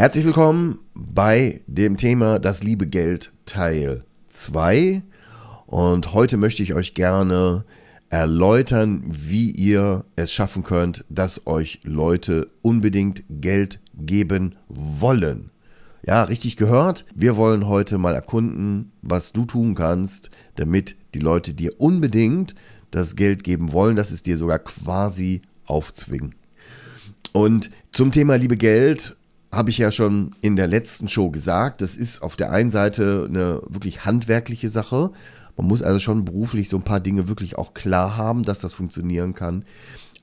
Herzlich willkommen bei dem Thema Das liebe Geld Teil 2. Und heute möchte ich euch gerne erläutern, wie ihr es schaffen könnt, dass euch Leute unbedingt Geld geben wollen. Ja, richtig gehört. Wir wollen heute mal erkunden, was du tun kannst, damit die Leute dir unbedingt das Geld geben wollen, dass es dir sogar quasi aufzwingen. Und zum Thema liebe Geld habe ich ja schon in der letzten Show gesagt, das ist auf der einen Seite eine wirklich handwerkliche Sache. Man muss also schon beruflich so ein paar Dinge wirklich auch klar haben, dass das funktionieren kann.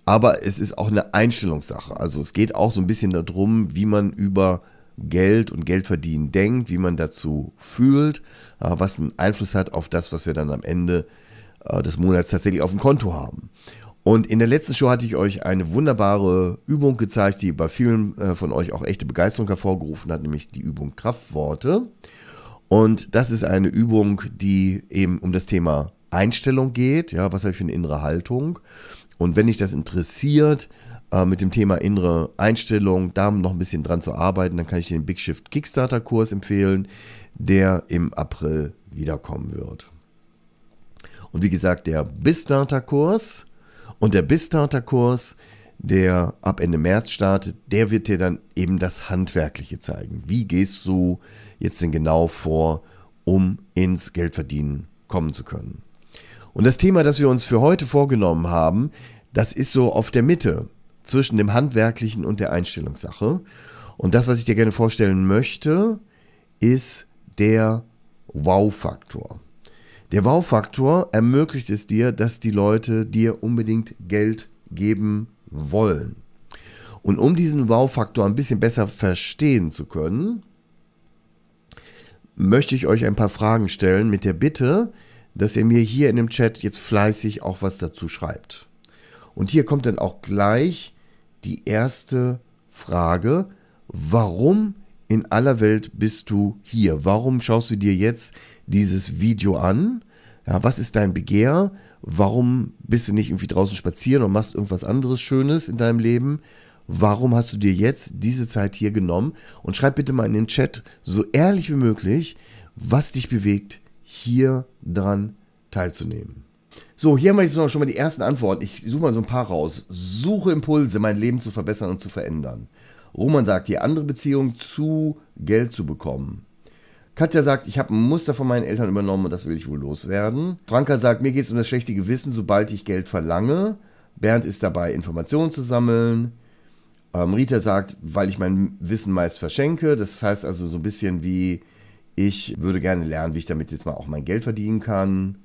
Aber es ist auch eine Einstellungssache. Also es geht auch so ein bisschen darum, wie man über Geld und Geldverdienen denkt, wie man dazu fühlt, äh, was einen Einfluss hat auf das, was wir dann am Ende äh, des Monats tatsächlich auf dem Konto haben. Und in der letzten Show hatte ich euch eine wunderbare Übung gezeigt, die bei vielen äh, von euch auch echte Begeisterung hervorgerufen hat, nämlich die Übung Kraftworte. Und das ist eine Übung, die eben um das Thema Einstellung geht. Ja, was habe ich für eine innere Haltung? Und wenn dich das interessiert, äh, mit dem Thema innere Einstellung, da noch ein bisschen dran zu arbeiten, dann kann ich den Big Shift Kickstarter Kurs empfehlen, der im April wiederkommen wird. Und wie gesagt, der Bistarter Kurs und der bistarter kurs der ab Ende März startet, der wird dir dann eben das Handwerkliche zeigen. Wie gehst du jetzt denn genau vor, um ins Geldverdienen kommen zu können? Und das Thema, das wir uns für heute vorgenommen haben, das ist so auf der Mitte zwischen dem Handwerklichen und der Einstellungssache. Und das, was ich dir gerne vorstellen möchte, ist der Wow-Faktor. Der Wow-Faktor ermöglicht es dir, dass die Leute dir unbedingt Geld geben wollen. Und um diesen Wow-Faktor ein bisschen besser verstehen zu können, möchte ich euch ein paar Fragen stellen mit der Bitte, dass ihr mir hier in dem Chat jetzt fleißig auch was dazu schreibt. Und hier kommt dann auch gleich die erste Frage, warum in aller Welt bist du hier? Warum schaust du dir jetzt dieses Video an? Ja, was ist dein Begehr? Warum bist du nicht irgendwie draußen spazieren und machst irgendwas anderes Schönes in deinem Leben? Warum hast du dir jetzt diese Zeit hier genommen? Und schreib bitte mal in den Chat so ehrlich wie möglich, was dich bewegt, hier dran teilzunehmen. So, hier haben wir jetzt schon mal die ersten Antworten. Ich suche mal so ein paar raus. Suche Impulse, mein Leben zu verbessern und zu verändern. Roman sagt, die andere Beziehung zu Geld zu bekommen. Katja sagt, ich habe ein Muster von meinen Eltern übernommen und das will ich wohl loswerden. Franka sagt, mir geht es um das schlechte Gewissen, sobald ich Geld verlange. Bernd ist dabei, Informationen zu sammeln. Ähm, Rita sagt, weil ich mein Wissen meist verschenke. Das heißt also so ein bisschen wie, ich würde gerne lernen, wie ich damit jetzt mal auch mein Geld verdienen kann.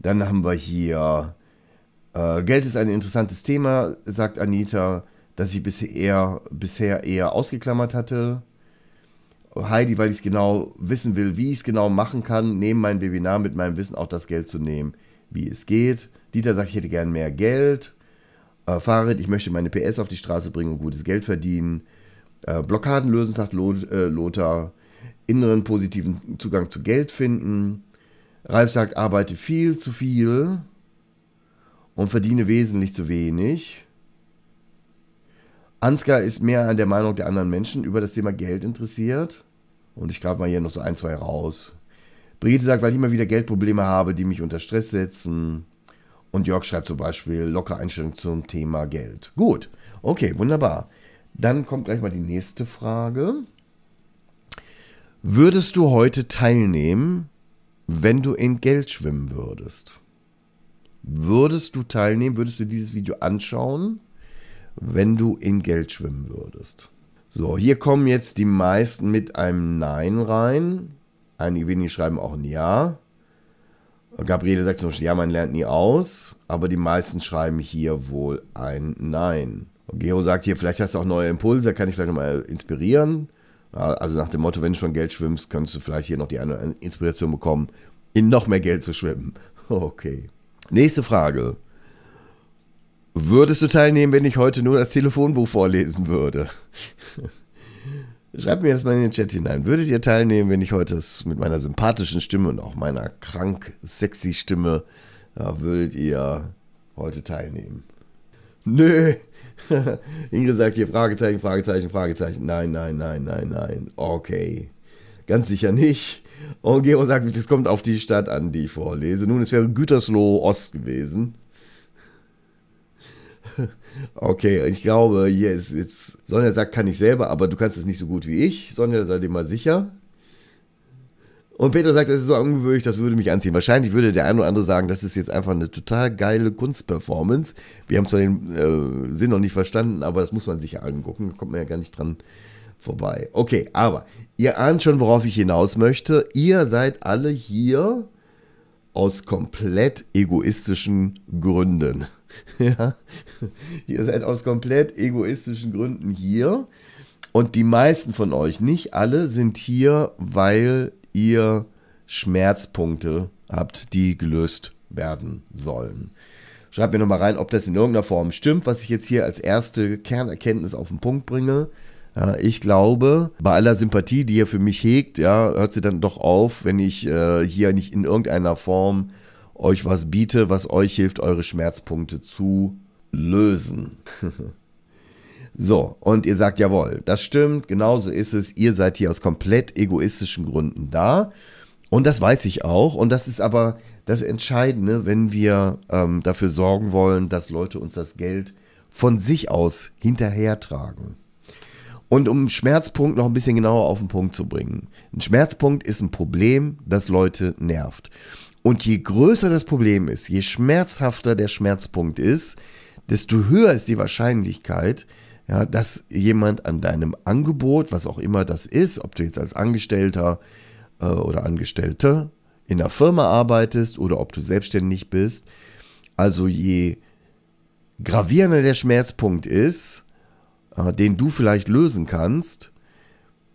Dann haben wir hier, äh, Geld ist ein interessantes Thema, sagt Anita das ich bisher eher, bisher eher ausgeklammert hatte. Heidi, weil ich es genau wissen will, wie ich es genau machen kann, neben meinem Webinar mit meinem Wissen auch das Geld zu nehmen, wie es geht. Dieter sagt, ich hätte gern mehr Geld. Äh, Fahrrad, ich möchte meine PS auf die Straße bringen und gutes Geld verdienen. Äh, Blockaden lösen, sagt Lot, äh, Lothar. Inneren positiven Zugang zu Geld finden. Ralf sagt, arbeite viel zu viel und verdiene wesentlich zu wenig. Ansgar ist mehr an der Meinung der anderen Menschen über das Thema Geld interessiert. Und ich greife mal hier noch so ein, zwei raus. Brigitte sagt, weil ich immer wieder Geldprobleme habe, die mich unter Stress setzen. Und Jörg schreibt zum Beispiel locker Einstellung zum Thema Geld. Gut, okay, wunderbar. Dann kommt gleich mal die nächste Frage. Würdest du heute teilnehmen, wenn du in Geld schwimmen würdest? Würdest du teilnehmen? Würdest du dieses Video anschauen? wenn du in Geld schwimmen würdest. So, hier kommen jetzt die meisten mit einem Nein rein. Einige wenige schreiben auch ein Ja. Gabriele sagt zum Beispiel, ja, man lernt nie aus, aber die meisten schreiben hier wohl ein Nein. Geo sagt hier, vielleicht hast du auch neue Impulse, da kann ich vielleicht nochmal inspirieren. Also nach dem Motto, wenn du schon Geld schwimmst, könntest du vielleicht hier noch die eine Inspiration bekommen, in noch mehr Geld zu schwimmen. Okay. Nächste Frage. Würdest du teilnehmen, wenn ich heute nur das Telefonbuch vorlesen würde? Schreibt mir das mal in den Chat hinein. Würdet ihr teilnehmen, wenn ich heute mit meiner sympathischen Stimme und auch meiner krank sexy Stimme, ja, würdet ihr heute teilnehmen? Nö. Ingrid sagt hier Fragezeichen, Fragezeichen, Fragezeichen. Nein, nein, nein, nein, nein. Okay. Ganz sicher nicht. Und Gero sagt, es kommt auf die Stadt an, die ich vorlese. Nun, es wäre Gütersloh Ost gewesen. Okay, ich glaube, hier ist jetzt. Sonja sagt, kann ich selber, aber du kannst es nicht so gut wie ich. Sonja, sei dir mal sicher. Und Peter sagt, das ist so ungewöhnlich, das würde mich anziehen. Wahrscheinlich würde der ein oder andere sagen, das ist jetzt einfach eine total geile Kunstperformance. Wir haben zwar den äh, Sinn noch nicht verstanden, aber das muss man sich angucken. Da kommt man ja gar nicht dran vorbei. Okay, aber ihr ahnt schon, worauf ich hinaus möchte. Ihr seid alle hier aus komplett egoistischen Gründen. ja? Ihr seid aus komplett egoistischen Gründen hier. Und die meisten von euch, nicht alle, sind hier, weil ihr Schmerzpunkte habt, die gelöst werden sollen. Schreibt mir nochmal rein, ob das in irgendeiner Form stimmt, was ich jetzt hier als erste Kernerkenntnis auf den Punkt bringe. Ja, ich glaube, bei aller Sympathie, die er für mich hegt, ja, hört sie dann doch auf, wenn ich äh, hier nicht in irgendeiner Form euch was biete, was euch hilft, eure Schmerzpunkte zu lösen. so, und ihr sagt jawohl, das stimmt, genau so ist es. Ihr seid hier aus komplett egoistischen Gründen da. Und das weiß ich auch. Und das ist aber das Entscheidende, wenn wir ähm, dafür sorgen wollen, dass Leute uns das Geld von sich aus hinterhertragen. Und um Schmerzpunkt noch ein bisschen genauer auf den Punkt zu bringen. Ein Schmerzpunkt ist ein Problem, das Leute nervt. Und je größer das Problem ist, je schmerzhafter der Schmerzpunkt ist, desto höher ist die Wahrscheinlichkeit, ja, dass jemand an deinem Angebot, was auch immer das ist, ob du jetzt als Angestellter äh, oder Angestellte in der Firma arbeitest oder ob du selbstständig bist, also je gravierender der Schmerzpunkt ist, äh, den du vielleicht lösen kannst,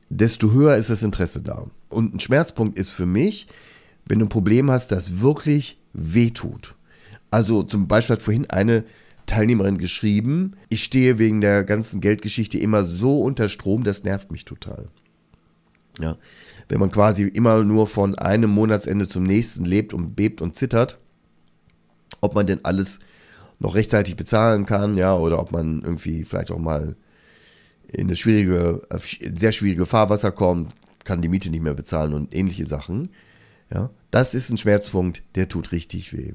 desto höher ist das Interesse da. Und ein Schmerzpunkt ist für mich, wenn du ein Problem hast, das wirklich wehtut. Also zum Beispiel hat vorhin eine Teilnehmerin geschrieben, ich stehe wegen der ganzen Geldgeschichte immer so unter Strom, das nervt mich total. Ja. Wenn man quasi immer nur von einem Monatsende zum nächsten lebt und bebt und zittert, ob man denn alles noch rechtzeitig bezahlen kann, ja, oder ob man irgendwie vielleicht auch mal in eine schwierige, äh, sehr schwierige Fahrwasser kommt, kann die Miete nicht mehr bezahlen und ähnliche Sachen. Ja, das ist ein Schmerzpunkt, der tut richtig weh.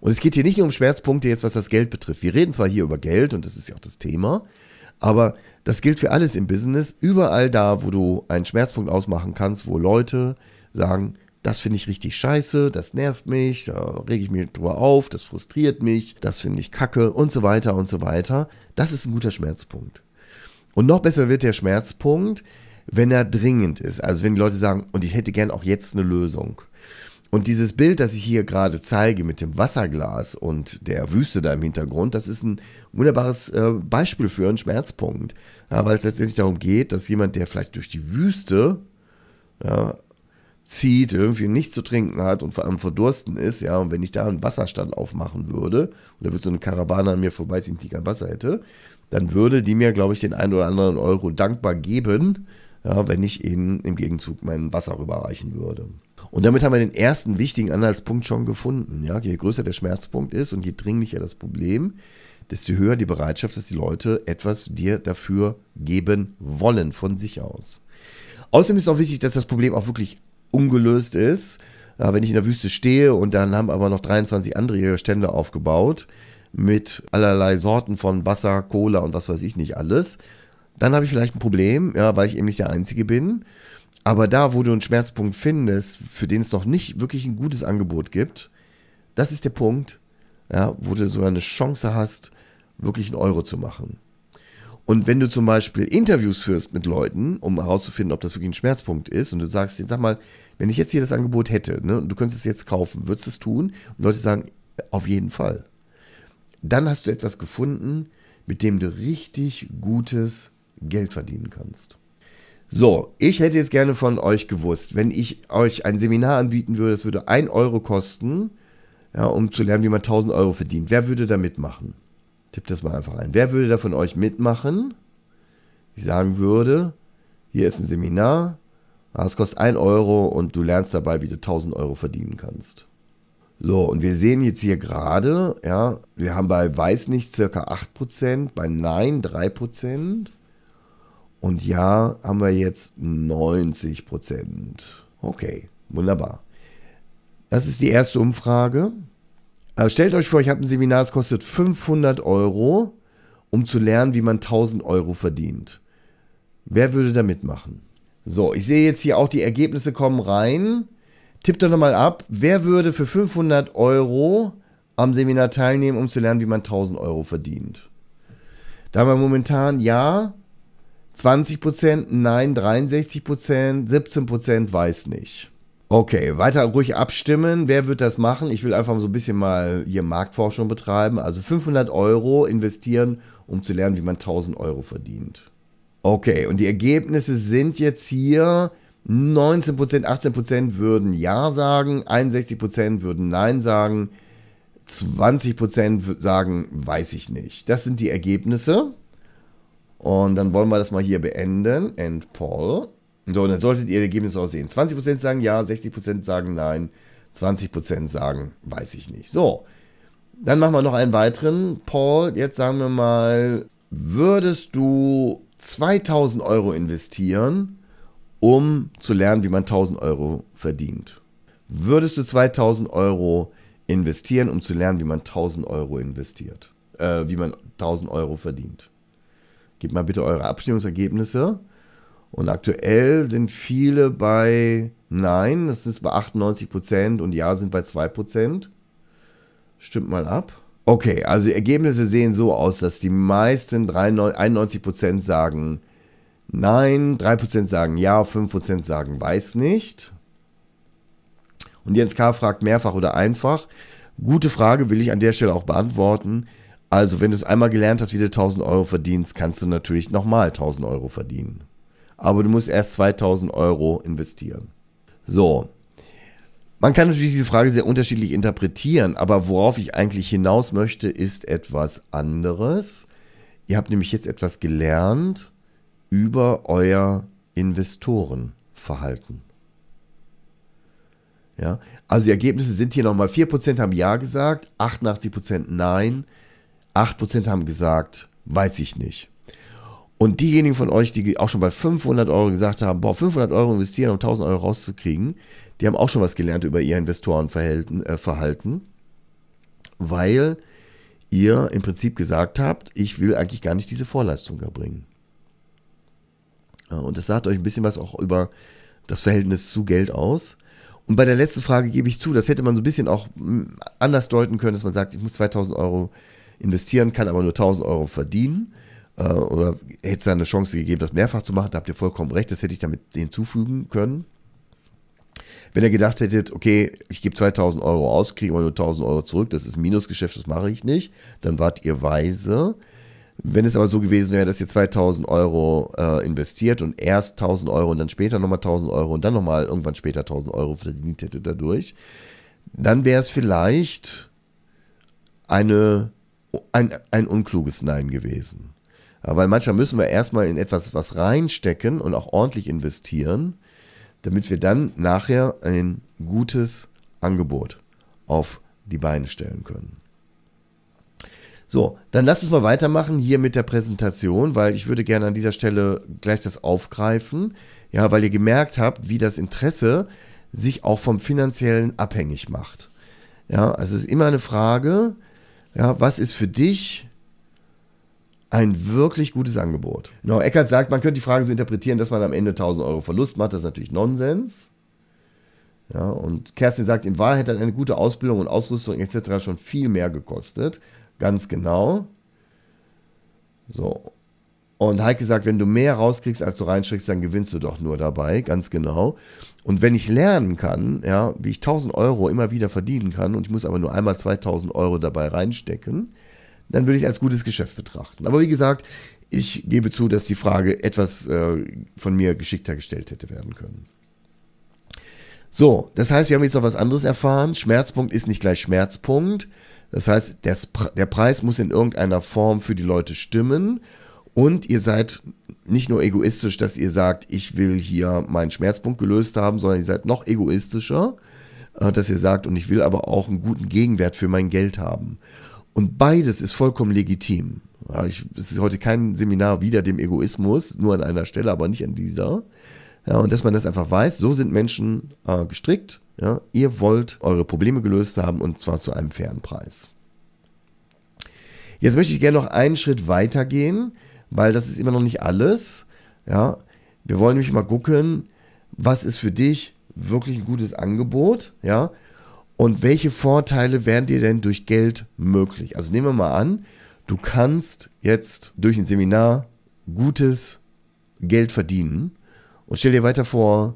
Und es geht hier nicht nur um Schmerzpunkte jetzt, was das Geld betrifft. Wir reden zwar hier über Geld und das ist ja auch das Thema, aber das gilt für alles im Business. Überall da, wo du einen Schmerzpunkt ausmachen kannst, wo Leute sagen, das finde ich richtig scheiße, das nervt mich, da rege ich mich drüber auf, das frustriert mich, das finde ich kacke und so weiter und so weiter. Das ist ein guter Schmerzpunkt. Und noch besser wird der Schmerzpunkt, wenn er dringend ist. Also wenn die Leute sagen, und ich hätte gern auch jetzt eine Lösung. Und dieses Bild, das ich hier gerade zeige mit dem Wasserglas und der Wüste da im Hintergrund, das ist ein wunderbares äh, Beispiel für einen Schmerzpunkt. Ja, weil es letztendlich darum geht, dass jemand, der vielleicht durch die Wüste ja, zieht, irgendwie nichts zu trinken hat und vor allem verdursten ist, ja, und wenn ich da einen Wasserstand aufmachen würde, oder würde so eine Karawane an mir vorbei, die kein Wasser hätte, dann würde die mir, glaube ich, den einen oder anderen Euro dankbar geben, ja, wenn ich ihnen im Gegenzug mein Wasser rüberreichen würde. Und damit haben wir den ersten wichtigen Anhaltspunkt schon gefunden. Ja? Je größer der Schmerzpunkt ist und je dringlicher das Problem, desto höher die Bereitschaft, dass die Leute etwas dir dafür geben wollen, von sich aus. Außerdem ist auch wichtig, dass das Problem auch wirklich ungelöst ist. Wenn ich in der Wüste stehe und dann haben aber noch 23 andere ihre Stände aufgebaut, mit allerlei Sorten von Wasser, Cola und was weiß ich nicht alles, dann habe ich vielleicht ein Problem, ja, weil ich eben nicht der Einzige bin. Aber da, wo du einen Schmerzpunkt findest, für den es noch nicht wirklich ein gutes Angebot gibt, das ist der Punkt, ja, wo du sogar eine Chance hast, wirklich einen Euro zu machen. Und wenn du zum Beispiel Interviews führst mit Leuten, um herauszufinden, ob das wirklich ein Schmerzpunkt ist, und du sagst, jetzt sag mal, wenn ich jetzt hier das Angebot hätte, ne, und du könntest es jetzt kaufen, würdest du es tun? Und Leute sagen, auf jeden Fall dann hast du etwas gefunden, mit dem du richtig gutes Geld verdienen kannst. So, ich hätte jetzt gerne von euch gewusst, wenn ich euch ein Seminar anbieten würde, das würde 1 Euro kosten, ja, um zu lernen, wie man 1000 Euro verdient. Wer würde da mitmachen? Tippt das mal einfach ein. Wer würde da von euch mitmachen? Ich sagen würde, hier ist ein Seminar, es kostet 1 Euro und du lernst dabei, wie du 1000 Euro verdienen kannst. So, und wir sehen jetzt hier gerade, ja, wir haben bei Weiß nicht circa 8%, bei Nein 3% und Ja haben wir jetzt 90%. Okay, wunderbar. Das ist die erste Umfrage. Also stellt euch vor, ich habe ein Seminar, es kostet 500 Euro, um zu lernen, wie man 1000 Euro verdient. Wer würde da mitmachen? So, ich sehe jetzt hier auch die Ergebnisse kommen rein. Tippt doch nochmal ab, wer würde für 500 Euro am Seminar teilnehmen, um zu lernen, wie man 1000 Euro verdient? Da haben wir momentan ja, 20% nein, 63%, 17% weiß nicht. Okay, weiter ruhig abstimmen. Wer wird das machen? Ich will einfach so ein bisschen mal hier Marktforschung betreiben. Also 500 Euro investieren, um zu lernen, wie man 1000 Euro verdient. Okay, und die Ergebnisse sind jetzt hier 19%, 18% würden Ja sagen, 61% würden Nein sagen, 20% sagen, weiß ich nicht. Das sind die Ergebnisse. Und dann wollen wir das mal hier beenden. End Poll. So, dann solltet ihr Ergebnisse auch sehen. 20% sagen Ja, 60% sagen Nein, 20% sagen, weiß ich nicht. So, dann machen wir noch einen weiteren Poll. Jetzt sagen wir mal, würdest du 2000 Euro investieren? um zu lernen, wie man 1000 Euro verdient. Würdest du 2000 Euro investieren, um zu lernen, wie man 1000 Euro investiert, äh, wie man 1000 Euro verdient? Gebt mal bitte eure Abstimmungsergebnisse. Und aktuell sind viele bei Nein, das ist bei 98% und Ja sind bei 2%. Stimmt mal ab. Okay, also die Ergebnisse sehen so aus, dass die meisten 93, 91% sagen, nein, 3% sagen ja, 5% sagen weiß nicht. Und Jens K. fragt mehrfach oder einfach. Gute Frage, will ich an der Stelle auch beantworten. Also, wenn du es einmal gelernt hast, wie du 1000 Euro verdienst, kannst du natürlich nochmal 1000 Euro verdienen. Aber du musst erst 2000 Euro investieren. So. Man kann natürlich diese Frage sehr unterschiedlich interpretieren, aber worauf ich eigentlich hinaus möchte, ist etwas anderes. Ihr habt nämlich jetzt etwas gelernt über euer Investorenverhalten. Ja, also die Ergebnisse sind hier nochmal 4% haben Ja gesagt, 88% Nein, 8% haben gesagt, weiß ich nicht. Und diejenigen von euch, die auch schon bei 500 Euro gesagt haben, boah, 500 Euro investieren, um 1000 Euro rauszukriegen, die haben auch schon was gelernt über ihr Investorenverhalten, äh, weil ihr im Prinzip gesagt habt, ich will eigentlich gar nicht diese Vorleistung erbringen. Und das sagt euch ein bisschen was auch über das Verhältnis zu Geld aus. Und bei der letzten Frage gebe ich zu, das hätte man so ein bisschen auch hm, anders deuten können, dass man sagt, ich muss 2000 Euro investieren, kann aber nur 1000 Euro verdienen. Äh, oder hätte es da eine Chance gegeben, das mehrfach zu machen, da habt ihr vollkommen recht, das hätte ich damit hinzufügen können. Wenn ihr gedacht hättet, okay, ich gebe 2000 Euro aus, kriege aber nur 1000 Euro zurück, das ist ein Minusgeschäft, das mache ich nicht, dann wart ihr weise. Wenn es aber so gewesen wäre, dass ihr 2000 Euro äh, investiert und erst 1000 Euro und dann später nochmal 1000 Euro und dann nochmal irgendwann später 1000 Euro verdient hättet dadurch, dann wäre es vielleicht eine, ein, ein unkluges Nein gewesen. Weil manchmal müssen wir erstmal in etwas was reinstecken und auch ordentlich investieren, damit wir dann nachher ein gutes Angebot auf die Beine stellen können. So, dann lass uns mal weitermachen hier mit der Präsentation, weil ich würde gerne an dieser Stelle gleich das aufgreifen. Ja, weil ihr gemerkt habt, wie das Interesse sich auch vom finanziellen abhängig macht. Ja, also es ist immer eine Frage, ja, was ist für dich ein wirklich gutes Angebot? Genau, Eckert sagt, man könnte die Frage so interpretieren, dass man am Ende 1000 Euro Verlust macht. Das ist natürlich Nonsens. Ja, und Kerstin sagt, in Wahrheit hat eine gute Ausbildung und Ausrüstung etc. schon viel mehr gekostet. Ganz genau. So. Und Heike sagt, wenn du mehr rauskriegst, als du reinsteckst, dann gewinnst du doch nur dabei, ganz genau. Und wenn ich lernen kann, ja, wie ich 1000 Euro immer wieder verdienen kann und ich muss aber nur einmal 2000 Euro dabei reinstecken, dann würde ich als gutes Geschäft betrachten. Aber wie gesagt, ich gebe zu, dass die Frage etwas äh, von mir geschickter gestellt hätte werden können. So, das heißt, wir haben jetzt noch was anderes erfahren. Schmerzpunkt ist nicht gleich Schmerzpunkt. Das heißt, der, der Preis muss in irgendeiner Form für die Leute stimmen. Und ihr seid nicht nur egoistisch, dass ihr sagt, ich will hier meinen Schmerzpunkt gelöst haben, sondern ihr seid noch egoistischer, äh, dass ihr sagt, und ich will aber auch einen guten Gegenwert für mein Geld haben. Und beides ist vollkommen legitim. es ist heute kein Seminar wieder dem Egoismus, nur an einer Stelle, aber nicht an dieser. Ja, und dass man das einfach weiß, so sind Menschen äh, gestrickt. Ja? Ihr wollt eure Probleme gelöst haben und zwar zu einem fairen Preis. Jetzt möchte ich gerne noch einen Schritt weiter gehen, weil das ist immer noch nicht alles. Ja? Wir wollen nämlich mal gucken, was ist für dich wirklich ein gutes Angebot, ja? Und welche Vorteile werden dir denn durch Geld möglich? Also nehmen wir mal an, du kannst jetzt durch ein Seminar gutes Geld verdienen und stell dir weiter vor,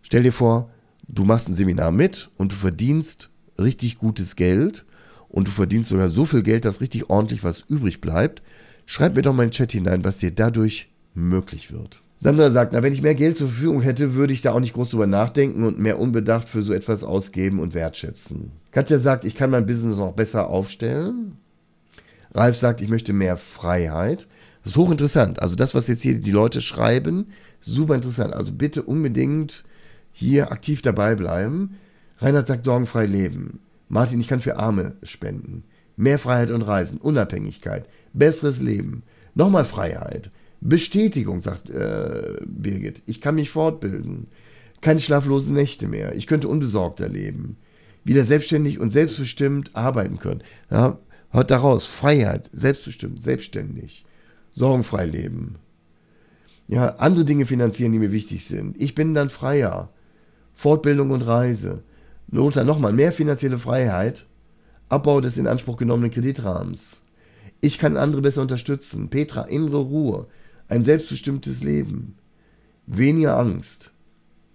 stell dir vor, du machst ein Seminar mit und du verdienst richtig gutes Geld und du verdienst sogar so viel Geld, dass richtig ordentlich was übrig bleibt. Schreib mir doch mal in den Chat hinein, was dir dadurch möglich wird. Sandra sagt, na, wenn ich mehr Geld zur Verfügung hätte, würde ich da auch nicht groß drüber nachdenken und mehr unbedacht für so etwas ausgeben und wertschätzen. Katja sagt, ich kann mein Business noch besser aufstellen. Ralf sagt, ich möchte mehr Freiheit. Das ist hochinteressant. Also das, was jetzt hier die Leute schreiben, Super interessant. Also bitte unbedingt hier aktiv dabei bleiben. Reinhard sagt sorgenfrei leben. Martin, ich kann für Arme spenden. Mehr Freiheit und Reisen, Unabhängigkeit, besseres Leben, nochmal Freiheit, Bestätigung, sagt äh, Birgit. Ich kann mich fortbilden. Keine schlaflosen Nächte mehr. Ich könnte unbesorgter leben. Wieder selbstständig und selbstbestimmt arbeiten können. Ja, hört daraus. Freiheit, selbstbestimmt, selbstständig. Sorgenfrei leben ja, andere Dinge finanzieren, die mir wichtig sind. Ich bin dann freier. Fortbildung und Reise. Lothar nochmal, mehr finanzielle Freiheit. Abbau des in Anspruch genommenen Kreditrahmens. Ich kann andere besser unterstützen. Petra, innere Ruhe. Ein selbstbestimmtes Leben. Weniger Angst.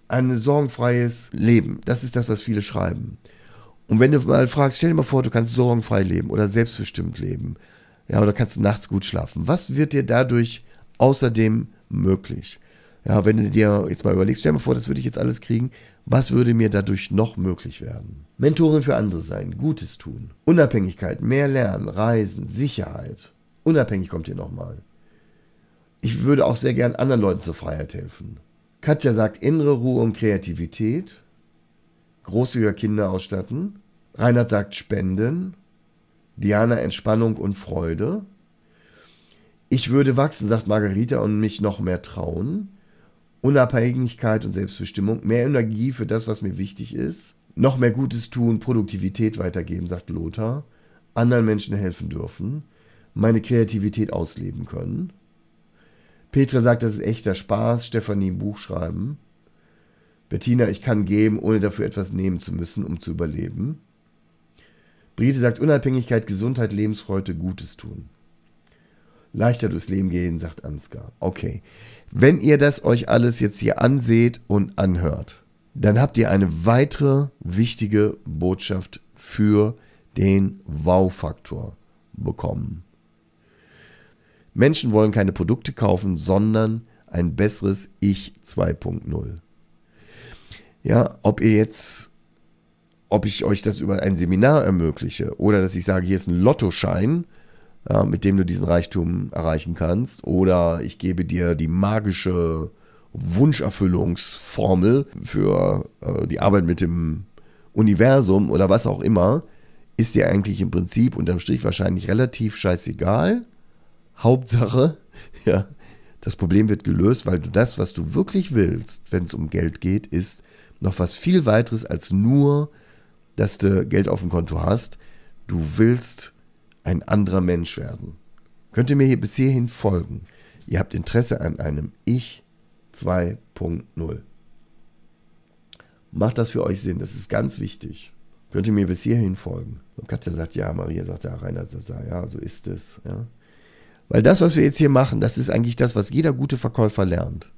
Ein sorgenfreies Leben. Das ist das, was viele schreiben. Und wenn du mal fragst, stell dir mal vor, du kannst sorgenfrei leben oder selbstbestimmt leben. Ja, oder kannst nachts gut schlafen. Was wird dir dadurch außerdem möglich. Ja, wenn du dir jetzt mal überlegst, stell dir mal vor, das würde ich jetzt alles kriegen. Was würde mir dadurch noch möglich werden? Mentorin für andere sein, Gutes tun, Unabhängigkeit, mehr lernen, Reisen, Sicherheit. Unabhängig kommt ihr nochmal. Ich würde auch sehr gern anderen Leuten zur Freiheit helfen. Katja sagt innere Ruhe und Kreativität. Großzügiger Kinder ausstatten. Reinhard sagt Spenden. Diana Entspannung und Freude. Ich würde wachsen, sagt Margarita, und mich noch mehr trauen. Unabhängigkeit und Selbstbestimmung, mehr Energie für das, was mir wichtig ist, noch mehr Gutes tun, Produktivität weitergeben, sagt Lothar, anderen Menschen helfen dürfen, meine Kreativität ausleben können. Petra sagt, das ist echter Spaß, Stefanie ein Buch schreiben. Bettina, ich kann geben, ohne dafür etwas nehmen zu müssen, um zu überleben. Brite sagt, Unabhängigkeit, Gesundheit, Lebensfreude, Gutes tun leichter durchs Leben gehen, sagt Ansgar. Okay. Wenn ihr das euch alles jetzt hier anseht und anhört, dann habt ihr eine weitere wichtige Botschaft für den Wow-Faktor bekommen. Menschen wollen keine Produkte kaufen, sondern ein besseres Ich 2.0. Ja, ob ihr jetzt, ob ich euch das über ein Seminar ermögliche oder dass ich sage, hier ist ein Lottoschein, äh, mit dem du diesen Reichtum erreichen kannst. Oder ich gebe dir die magische Wunscherfüllungsformel für äh, die Arbeit mit dem Universum oder was auch immer, ist dir eigentlich im Prinzip unterm Strich wahrscheinlich relativ scheißegal. Hauptsache, ja, das Problem wird gelöst, weil du das, was du wirklich willst, wenn es um Geld geht, ist noch was viel weiteres als nur, dass du Geld auf dem Konto hast. Du willst ein anderer Mensch werden. Könnt ihr mir hier bis hierhin folgen? Ihr habt Interesse an einem Ich 2.0. Macht das für euch Sinn, das ist ganz wichtig. Könnt ihr mir bis hierhin folgen? Und Katja sagt ja, Maria sagt ja, Rainer sagt ja, ja, so ist es. Ja. Weil das, was wir jetzt hier machen, das ist eigentlich das, was jeder gute Verkäufer lernt.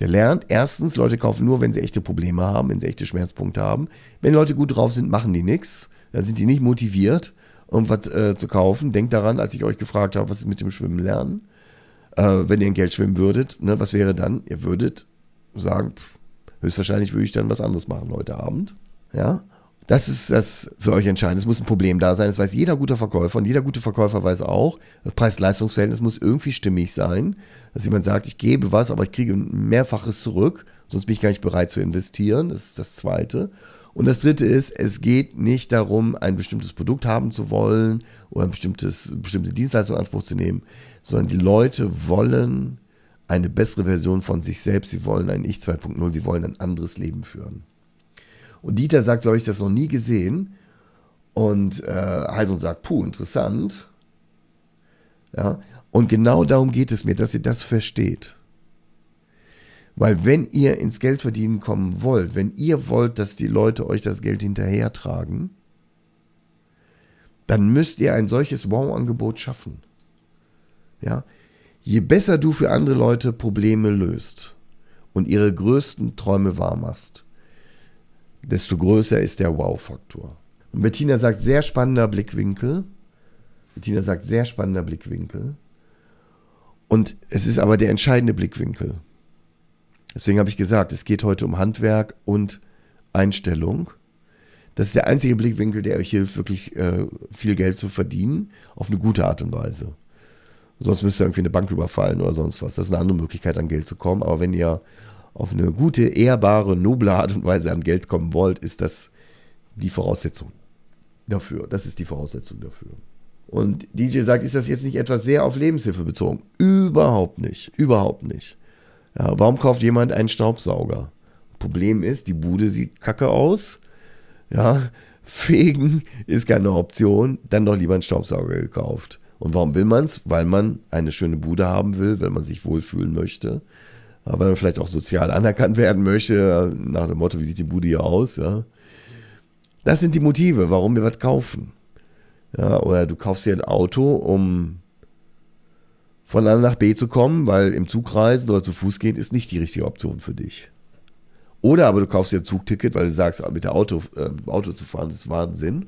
Der lernt, erstens, Leute kaufen nur, wenn sie echte Probleme haben, wenn sie echte Schmerzpunkte haben. Wenn Leute gut drauf sind, machen die nichts. Dann sind die nicht motiviert irgendwas äh, zu kaufen. Denkt daran, als ich euch gefragt habe, was ist mit dem Schwimmen lernen? Äh, wenn ihr in Geld schwimmen würdet, ne, was wäre dann? Ihr würdet sagen, pff, höchstwahrscheinlich würde ich dann was anderes machen heute Abend. Ja, das ist das für euch entscheidend. Es muss ein Problem da sein. Das weiß jeder gute Verkäufer und jeder gute Verkäufer weiß auch, das Preis-Leistungs-Verhältnis muss irgendwie stimmig sein. Dass jemand sagt, ich gebe was, aber ich kriege ein Mehrfaches zurück, sonst bin ich gar nicht bereit zu investieren. Das ist das Zweite. Und das dritte ist, es geht nicht darum, ein bestimmtes Produkt haben zu wollen oder ein bestimmtes, bestimmte Dienstleistung in Anspruch zu nehmen, sondern die Leute wollen eine bessere Version von sich selbst. Sie wollen ein Ich 2.0, sie wollen ein anderes Leben führen. Und Dieter sagt, so habe ich das noch nie gesehen. Und äh, Heidrun sagt, puh, interessant. Ja, und genau darum geht es mir, dass ihr das versteht. Weil wenn ihr ins Geldverdienen kommen wollt, wenn ihr wollt, dass die Leute euch das Geld hinterhertragen, dann müsst ihr ein solches Wow-Angebot schaffen. Ja? Je besser du für andere Leute Probleme löst und ihre größten Träume wahrmachst, desto größer ist der Wow-Faktor. Und Bettina sagt, sehr spannender Blickwinkel. Bettina sagt, sehr spannender Blickwinkel. Und es ist aber der entscheidende Blickwinkel. Deswegen habe ich gesagt, es geht heute um Handwerk und Einstellung. Das ist der einzige Blickwinkel, der euch hilft, wirklich äh, viel Geld zu verdienen, auf eine gute Art und Weise. Sonst müsst ihr irgendwie eine Bank überfallen oder sonst was. Das ist eine andere Möglichkeit, an Geld zu kommen. Aber wenn ihr auf eine gute, ehrbare, noble Art und Weise an Geld kommen wollt, ist das die Voraussetzung dafür. Das ist die Voraussetzung dafür. Und DJ sagt, ist das jetzt nicht etwas sehr auf Lebenshilfe bezogen? Überhaupt nicht. Überhaupt nicht. Ja, warum kauft jemand einen Staubsauger? Problem ist, die Bude sieht kacke aus. Ja, fegen ist keine Option. Dann doch lieber einen Staubsauger gekauft. Und warum will man es? Weil man eine schöne Bude haben will, weil man sich wohlfühlen möchte. Ja, weil man vielleicht auch sozial anerkannt werden möchte, nach dem Motto, wie sieht die Bude hier aus? Ja. Das sind die Motive, warum wir was kaufen. Ja, oder du kaufst dir ein Auto, um von A nach B zu kommen, weil im Zug reisen oder zu Fuß gehen ist nicht die richtige Option für dich. Oder aber du kaufst dir ein Zugticket, weil du sagst, mit dem Auto, äh, Auto zu fahren ist Wahnsinn.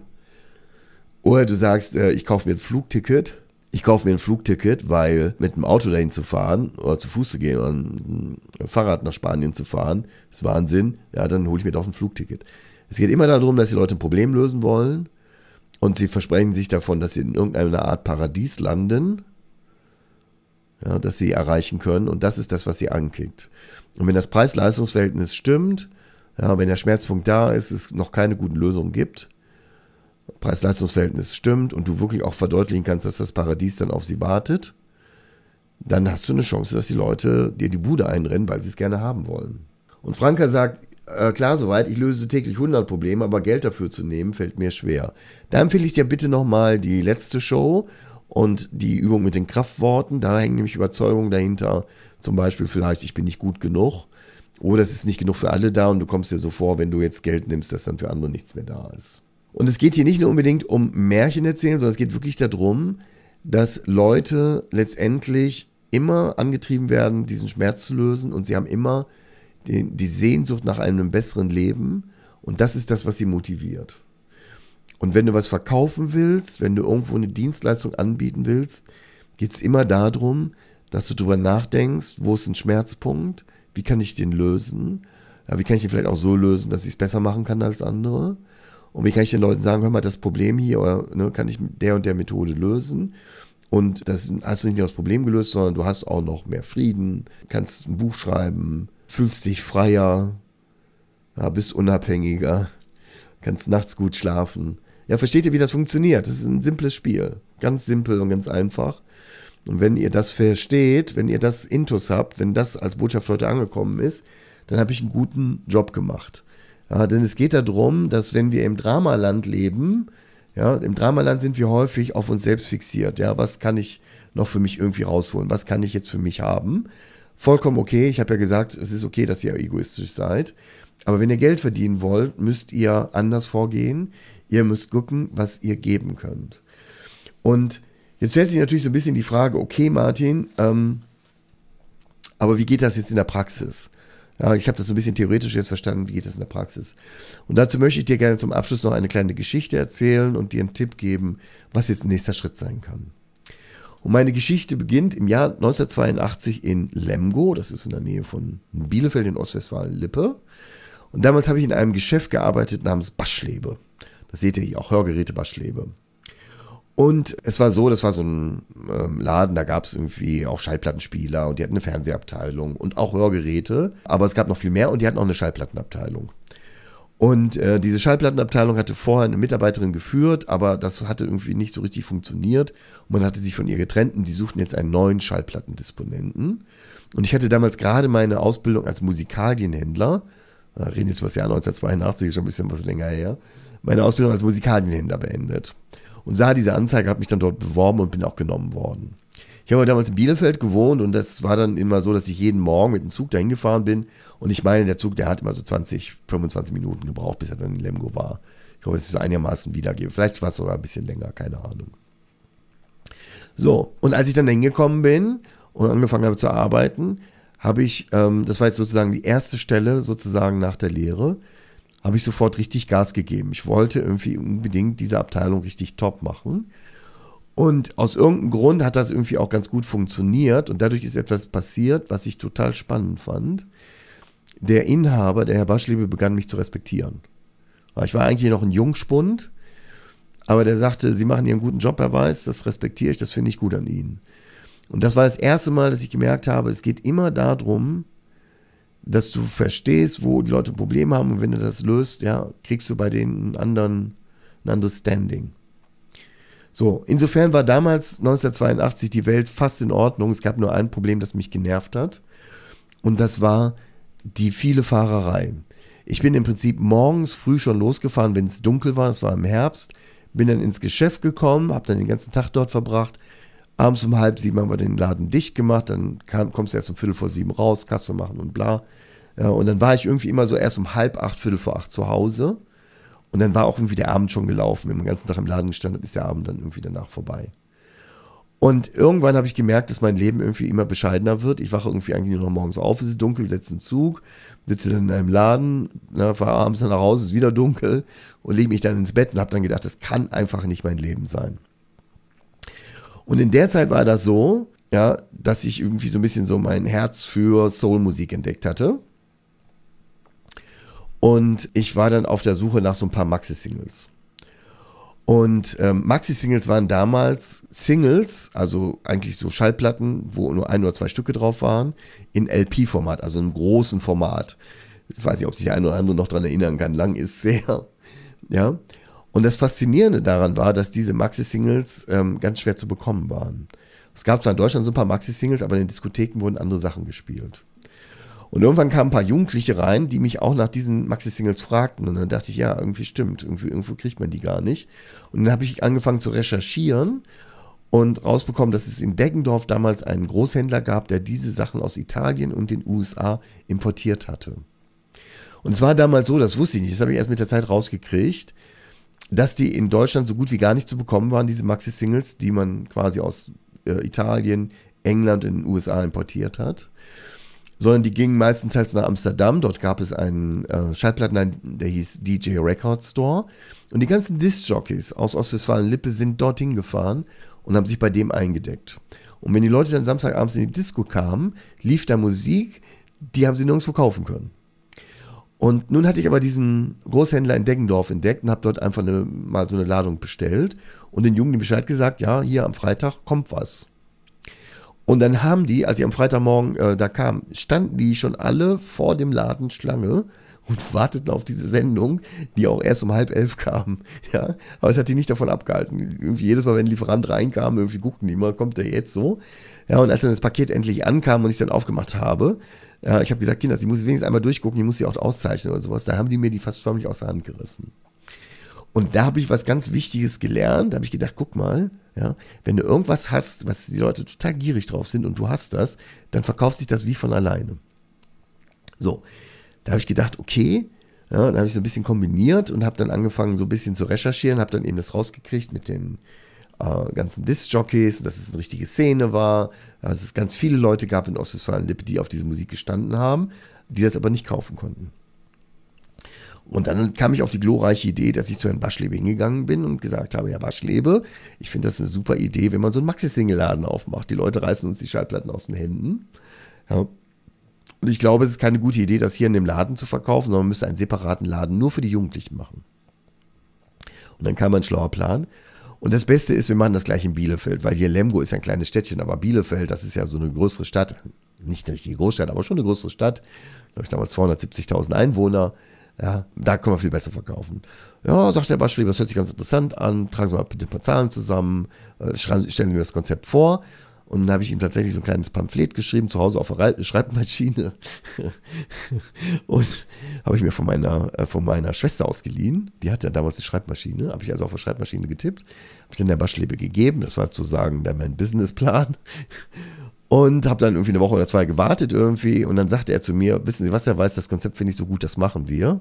Oder du sagst, äh, ich kaufe mir ein Flugticket. Ich kaufe mir ein Flugticket, weil mit dem Auto dahin zu fahren oder zu Fuß zu gehen oder ein Fahrrad nach Spanien zu fahren, ist Wahnsinn. Ja, dann hole ich mir doch ein Flugticket. Es geht immer darum, dass die Leute ein Problem lösen wollen und sie versprechen sich davon, dass sie in irgendeiner Art Paradies landen ja, das sie erreichen können. Und das ist das, was sie ankickt. Und wenn das Preis-Leistungs-Verhältnis stimmt, ja, wenn der Schmerzpunkt da ist, es noch keine guten Lösungen gibt, Preis-Leistungs-Verhältnis stimmt und du wirklich auch verdeutlichen kannst, dass das Paradies dann auf sie wartet, dann hast du eine Chance, dass die Leute dir die Bude einrennen, weil sie es gerne haben wollen. Und Franka sagt, äh, klar soweit, ich löse täglich 100 Probleme, aber Geld dafür zu nehmen, fällt mir schwer. Da empfehle ich dir bitte nochmal die letzte Show und die Übung mit den Kraftworten, da hängen nämlich Überzeugungen dahinter. Zum Beispiel vielleicht, ich bin nicht gut genug. Oder es ist nicht genug für alle da und du kommst dir so vor, wenn du jetzt Geld nimmst, dass dann für andere nichts mehr da ist. Und es geht hier nicht nur unbedingt um Märchen erzählen, sondern es geht wirklich darum, dass Leute letztendlich immer angetrieben werden, diesen Schmerz zu lösen und sie haben immer den, die Sehnsucht nach einem besseren Leben und das ist das, was sie motiviert. Und wenn du was verkaufen willst, wenn du irgendwo eine Dienstleistung anbieten willst, geht es immer darum, dass du darüber nachdenkst, wo ist ein Schmerzpunkt, wie kann ich den lösen, ja, wie kann ich den vielleicht auch so lösen, dass ich es besser machen kann als andere. Und wie kann ich den Leuten sagen, hör mal, das Problem hier oder, ne, kann ich mit der und der Methode lösen. Und das hast du nicht nur das Problem gelöst, sondern du hast auch noch mehr Frieden, kannst ein Buch schreiben, fühlst dich freier, ja, bist unabhängiger, kannst nachts gut schlafen. Ja, versteht ihr, wie das funktioniert? Das ist ein simples Spiel. Ganz simpel und ganz einfach. Und wenn ihr das versteht, wenn ihr das Intus habt, wenn das als Botschaft heute angekommen ist, dann habe ich einen guten Job gemacht. Ja, denn es geht darum, dass wenn wir im Dramaland leben, ja, im Dramaland sind wir häufig auf uns selbst fixiert. Ja, was kann ich noch für mich irgendwie rausholen? Was kann ich jetzt für mich haben? vollkommen okay. Ich habe ja gesagt, es ist okay, dass ihr egoistisch seid. Aber wenn ihr Geld verdienen wollt, müsst ihr anders vorgehen. Ihr müsst gucken, was ihr geben könnt. Und jetzt stellt sich natürlich so ein bisschen die Frage, okay, Martin, ähm, aber wie geht das jetzt in der Praxis? Ja, ich habe das so ein bisschen theoretisch jetzt verstanden, wie geht das in der Praxis? Und dazu möchte ich dir gerne zum Abschluss noch eine kleine Geschichte erzählen und dir einen Tipp geben, was jetzt ein nächster Schritt sein kann. Und meine Geschichte beginnt im Jahr 1982 in Lemgo, das ist in der Nähe von Bielefeld in Ostwestfalen-Lippe. Und damals habe ich in einem Geschäft gearbeitet namens Baschlebe. Das seht ihr hier auch, Hörgeräte Baschlebe. Und es war so, das war so ein ähm, Laden, da gab es irgendwie auch Schallplattenspieler und die hatten eine Fernsehabteilung und auch Hörgeräte, aber es gab noch viel mehr und die hatten auch eine Schallplattenabteilung. Und äh, diese Schallplattenabteilung hatte vorher eine Mitarbeiterin geführt, aber das hatte irgendwie nicht so richtig funktioniert. Und man hatte sich von ihr getrennt und die suchten jetzt einen neuen Schallplattendisponenten. Und ich hatte damals gerade meine Ausbildung als Musikalienhändler, äh, reden jetzt über das Jahr 1982, ist schon ein bisschen was länger her, meine Ausbildung als Musikalienhändler beendet. Und sah diese Anzeige, habe mich dann dort beworben und bin auch genommen worden. Ich habe damals in Bielefeld gewohnt und das war dann immer so, dass ich jeden Morgen mit dem Zug dahin gefahren bin. Und ich meine, der Zug, der hat immer so 20, 25 Minuten gebraucht, bis er dann in Lemgo war. Ich hoffe, es ist so einigermaßen wiedergebe. Vielleicht war es sogar ein bisschen länger, keine Ahnung. So, und als ich dann hingekommen bin und angefangen habe zu arbeiten, habe ich, ähm, das war jetzt sozusagen die erste Stelle, sozusagen nach der Lehre, habe ich sofort richtig Gas gegeben. Ich wollte irgendwie unbedingt diese Abteilung richtig top machen und aus irgendeinem Grund hat das irgendwie auch ganz gut funktioniert und dadurch ist etwas passiert, was ich total spannend fand. Der Inhaber, der Herr Baschliebe, begann mich zu respektieren. Ich war eigentlich noch ein Jungspund, aber der sagte, Sie machen Ihren guten Job, Herr Weiß, das respektiere ich, das finde ich gut an Ihnen. Und das war das erste Mal, dass ich gemerkt habe, es geht immer darum, dass du verstehst, wo die Leute Probleme haben und wenn du das löst, ja, kriegst du bei denen anderen, ein Understanding. So, insofern war damals 1982 die Welt fast in Ordnung. Es gab nur ein Problem, das mich genervt hat. Und das war die viele Fahrerei. Ich bin im Prinzip morgens früh schon losgefahren, wenn es dunkel war. Es war im Herbst. Bin dann ins Geschäft gekommen, habe dann den ganzen Tag dort verbracht. Abends um halb sieben haben wir den Laden dicht gemacht. Dann kam, kommst du erst um Viertel vor sieben raus, Kasse machen und bla. Ja, und dann war ich irgendwie immer so erst um halb acht, Viertel vor acht zu Hause. Und dann war auch irgendwie der Abend schon gelaufen. Wenn man den ganzen Tag im Laden gestanden hat, ist der Abend dann irgendwie danach vorbei. Und irgendwann habe ich gemerkt, dass mein Leben irgendwie immer bescheidener wird. Ich wache irgendwie eigentlich nur noch morgens auf, es ist dunkel, setze einen Zug, sitze dann in einem Laden, ne, fahre abends dann nach Hause, ist wieder dunkel und lege mich dann ins Bett und habe dann gedacht, das kann einfach nicht mein Leben sein. Und in der Zeit war das so, ja, dass ich irgendwie so ein bisschen so mein Herz für Soulmusik entdeckt hatte. Und ich war dann auf der Suche nach so ein paar Maxi-Singles. Und ähm, Maxi-Singles waren damals Singles, also eigentlich so Schallplatten, wo nur ein oder zwei Stücke drauf waren, in LP-Format, also im großen Format. Ich weiß nicht, ob sich ein oder andere noch dran erinnern kann, lang ist sehr. Ja. Und das Faszinierende daran war, dass diese Maxi-Singles ähm, ganz schwer zu bekommen waren. Es gab zwar in Deutschland so ein paar Maxi-Singles, aber in den Diskotheken wurden andere Sachen gespielt. Und irgendwann kamen ein paar Jugendliche rein, die mich auch nach diesen Maxi-Singles fragten. Und dann dachte ich, ja, irgendwie stimmt, irgendwie, irgendwo kriegt man die gar nicht. Und dann habe ich angefangen zu recherchieren und rausbekommen, dass es in Deggendorf damals einen Großhändler gab, der diese Sachen aus Italien und den USA importiert hatte. Und es war damals so, das wusste ich nicht, das habe ich erst mit der Zeit rausgekriegt, dass die in Deutschland so gut wie gar nicht zu bekommen waren, diese Maxi-Singles, die man quasi aus äh, Italien, England und den USA importiert hat sondern die gingen meistenteils nach Amsterdam. Dort gab es einen äh, Schallplattenladen, der hieß DJ Record Store. Und die ganzen Disc-Jockeys aus Ostwestfalen-Lippe sind dorthin gefahren und haben sich bei dem eingedeckt. Und wenn die Leute dann Samstagabends in die Disco kamen, lief da Musik, die haben sie nirgendwo kaufen können. Und nun hatte ich aber diesen Großhändler in Deggendorf entdeckt und habe dort einfach eine, mal so eine Ladung bestellt und den Jugendlichen Bescheid gesagt, ja, hier am Freitag kommt was. Und dann haben die, als ich am Freitagmorgen äh, da kam, standen die schon alle vor dem Laden Schlange und warteten auf diese Sendung, die auch erst um halb elf kam. Ja, aber es hat die nicht davon abgehalten. Irgendwie jedes Mal, wenn ein Lieferant reinkam, irgendwie guckten die mal, kommt der jetzt so? Ja, und als dann das Paket endlich ankam und ich es dann aufgemacht habe, ja, ich habe gesagt, Kinder, sie muss wenigstens einmal durchgucken, die muss sie auch auszeichnen oder sowas. Da haben die mir die fast förmlich aus der Hand gerissen. Und da habe ich was ganz Wichtiges gelernt. Da habe ich gedacht, guck mal, ja, wenn du irgendwas hast, was die Leute total gierig drauf sind und du hast das, dann verkauft sich das wie von alleine. So, da habe ich gedacht, okay, ja, dann habe ich so ein bisschen kombiniert und habe dann angefangen, so ein bisschen zu recherchieren, habe dann eben das rausgekriegt mit den äh, ganzen Disc-Jockeys, dass es eine richtige Szene war, dass es ganz viele Leute gab in Ostwestfalen-Lippe, die auf diese Musik gestanden haben, die das aber nicht kaufen konnten. Und dann kam ich auf die glorreiche Idee, dass ich zu Herrn Baschlebe hingegangen bin und gesagt habe, ja Baschlebe, ich finde das eine super Idee, wenn man so einen Maxi-Single-Laden aufmacht. Die Leute reißen uns die Schallplatten aus den Händen. Ja. Und ich glaube, es ist keine gute Idee, das hier in dem Laden zu verkaufen, sondern man müsste einen separaten Laden nur für die Jugendlichen machen. Und dann kam ein schlauer Plan. Und das Beste ist, wir machen das gleich in Bielefeld, weil hier Lemgo ist ein kleines Städtchen, aber Bielefeld, das ist ja so eine größere Stadt. Nicht eine richtige Großstadt, aber schon eine größere Stadt. Ich glaube, damals 270.000 Einwohner. Ja, da können wir viel besser verkaufen. Ja, sagt der Baschli, das hört sich ganz interessant an. Tragen Sie mal bitte ein paar Zahlen zusammen. Äh, schreiben, stellen Sie mir das Konzept vor. Und dann habe ich ihm tatsächlich so ein kleines Pamphlet geschrieben, zu Hause auf der Schreibmaschine. und habe ich mir von meiner, äh, von meiner Schwester ausgeliehen. Die hatte ja damals die Schreibmaschine. Habe ich also auf der Schreibmaschine getippt. Habe ich dann der Baschlebe gegeben. Das war sozusagen dann mein Businessplan. Und habe dann irgendwie eine Woche oder zwei gewartet irgendwie. Und dann sagte er zu mir, wissen Sie was, er weiß, das Konzept finde ich so gut, das machen wir.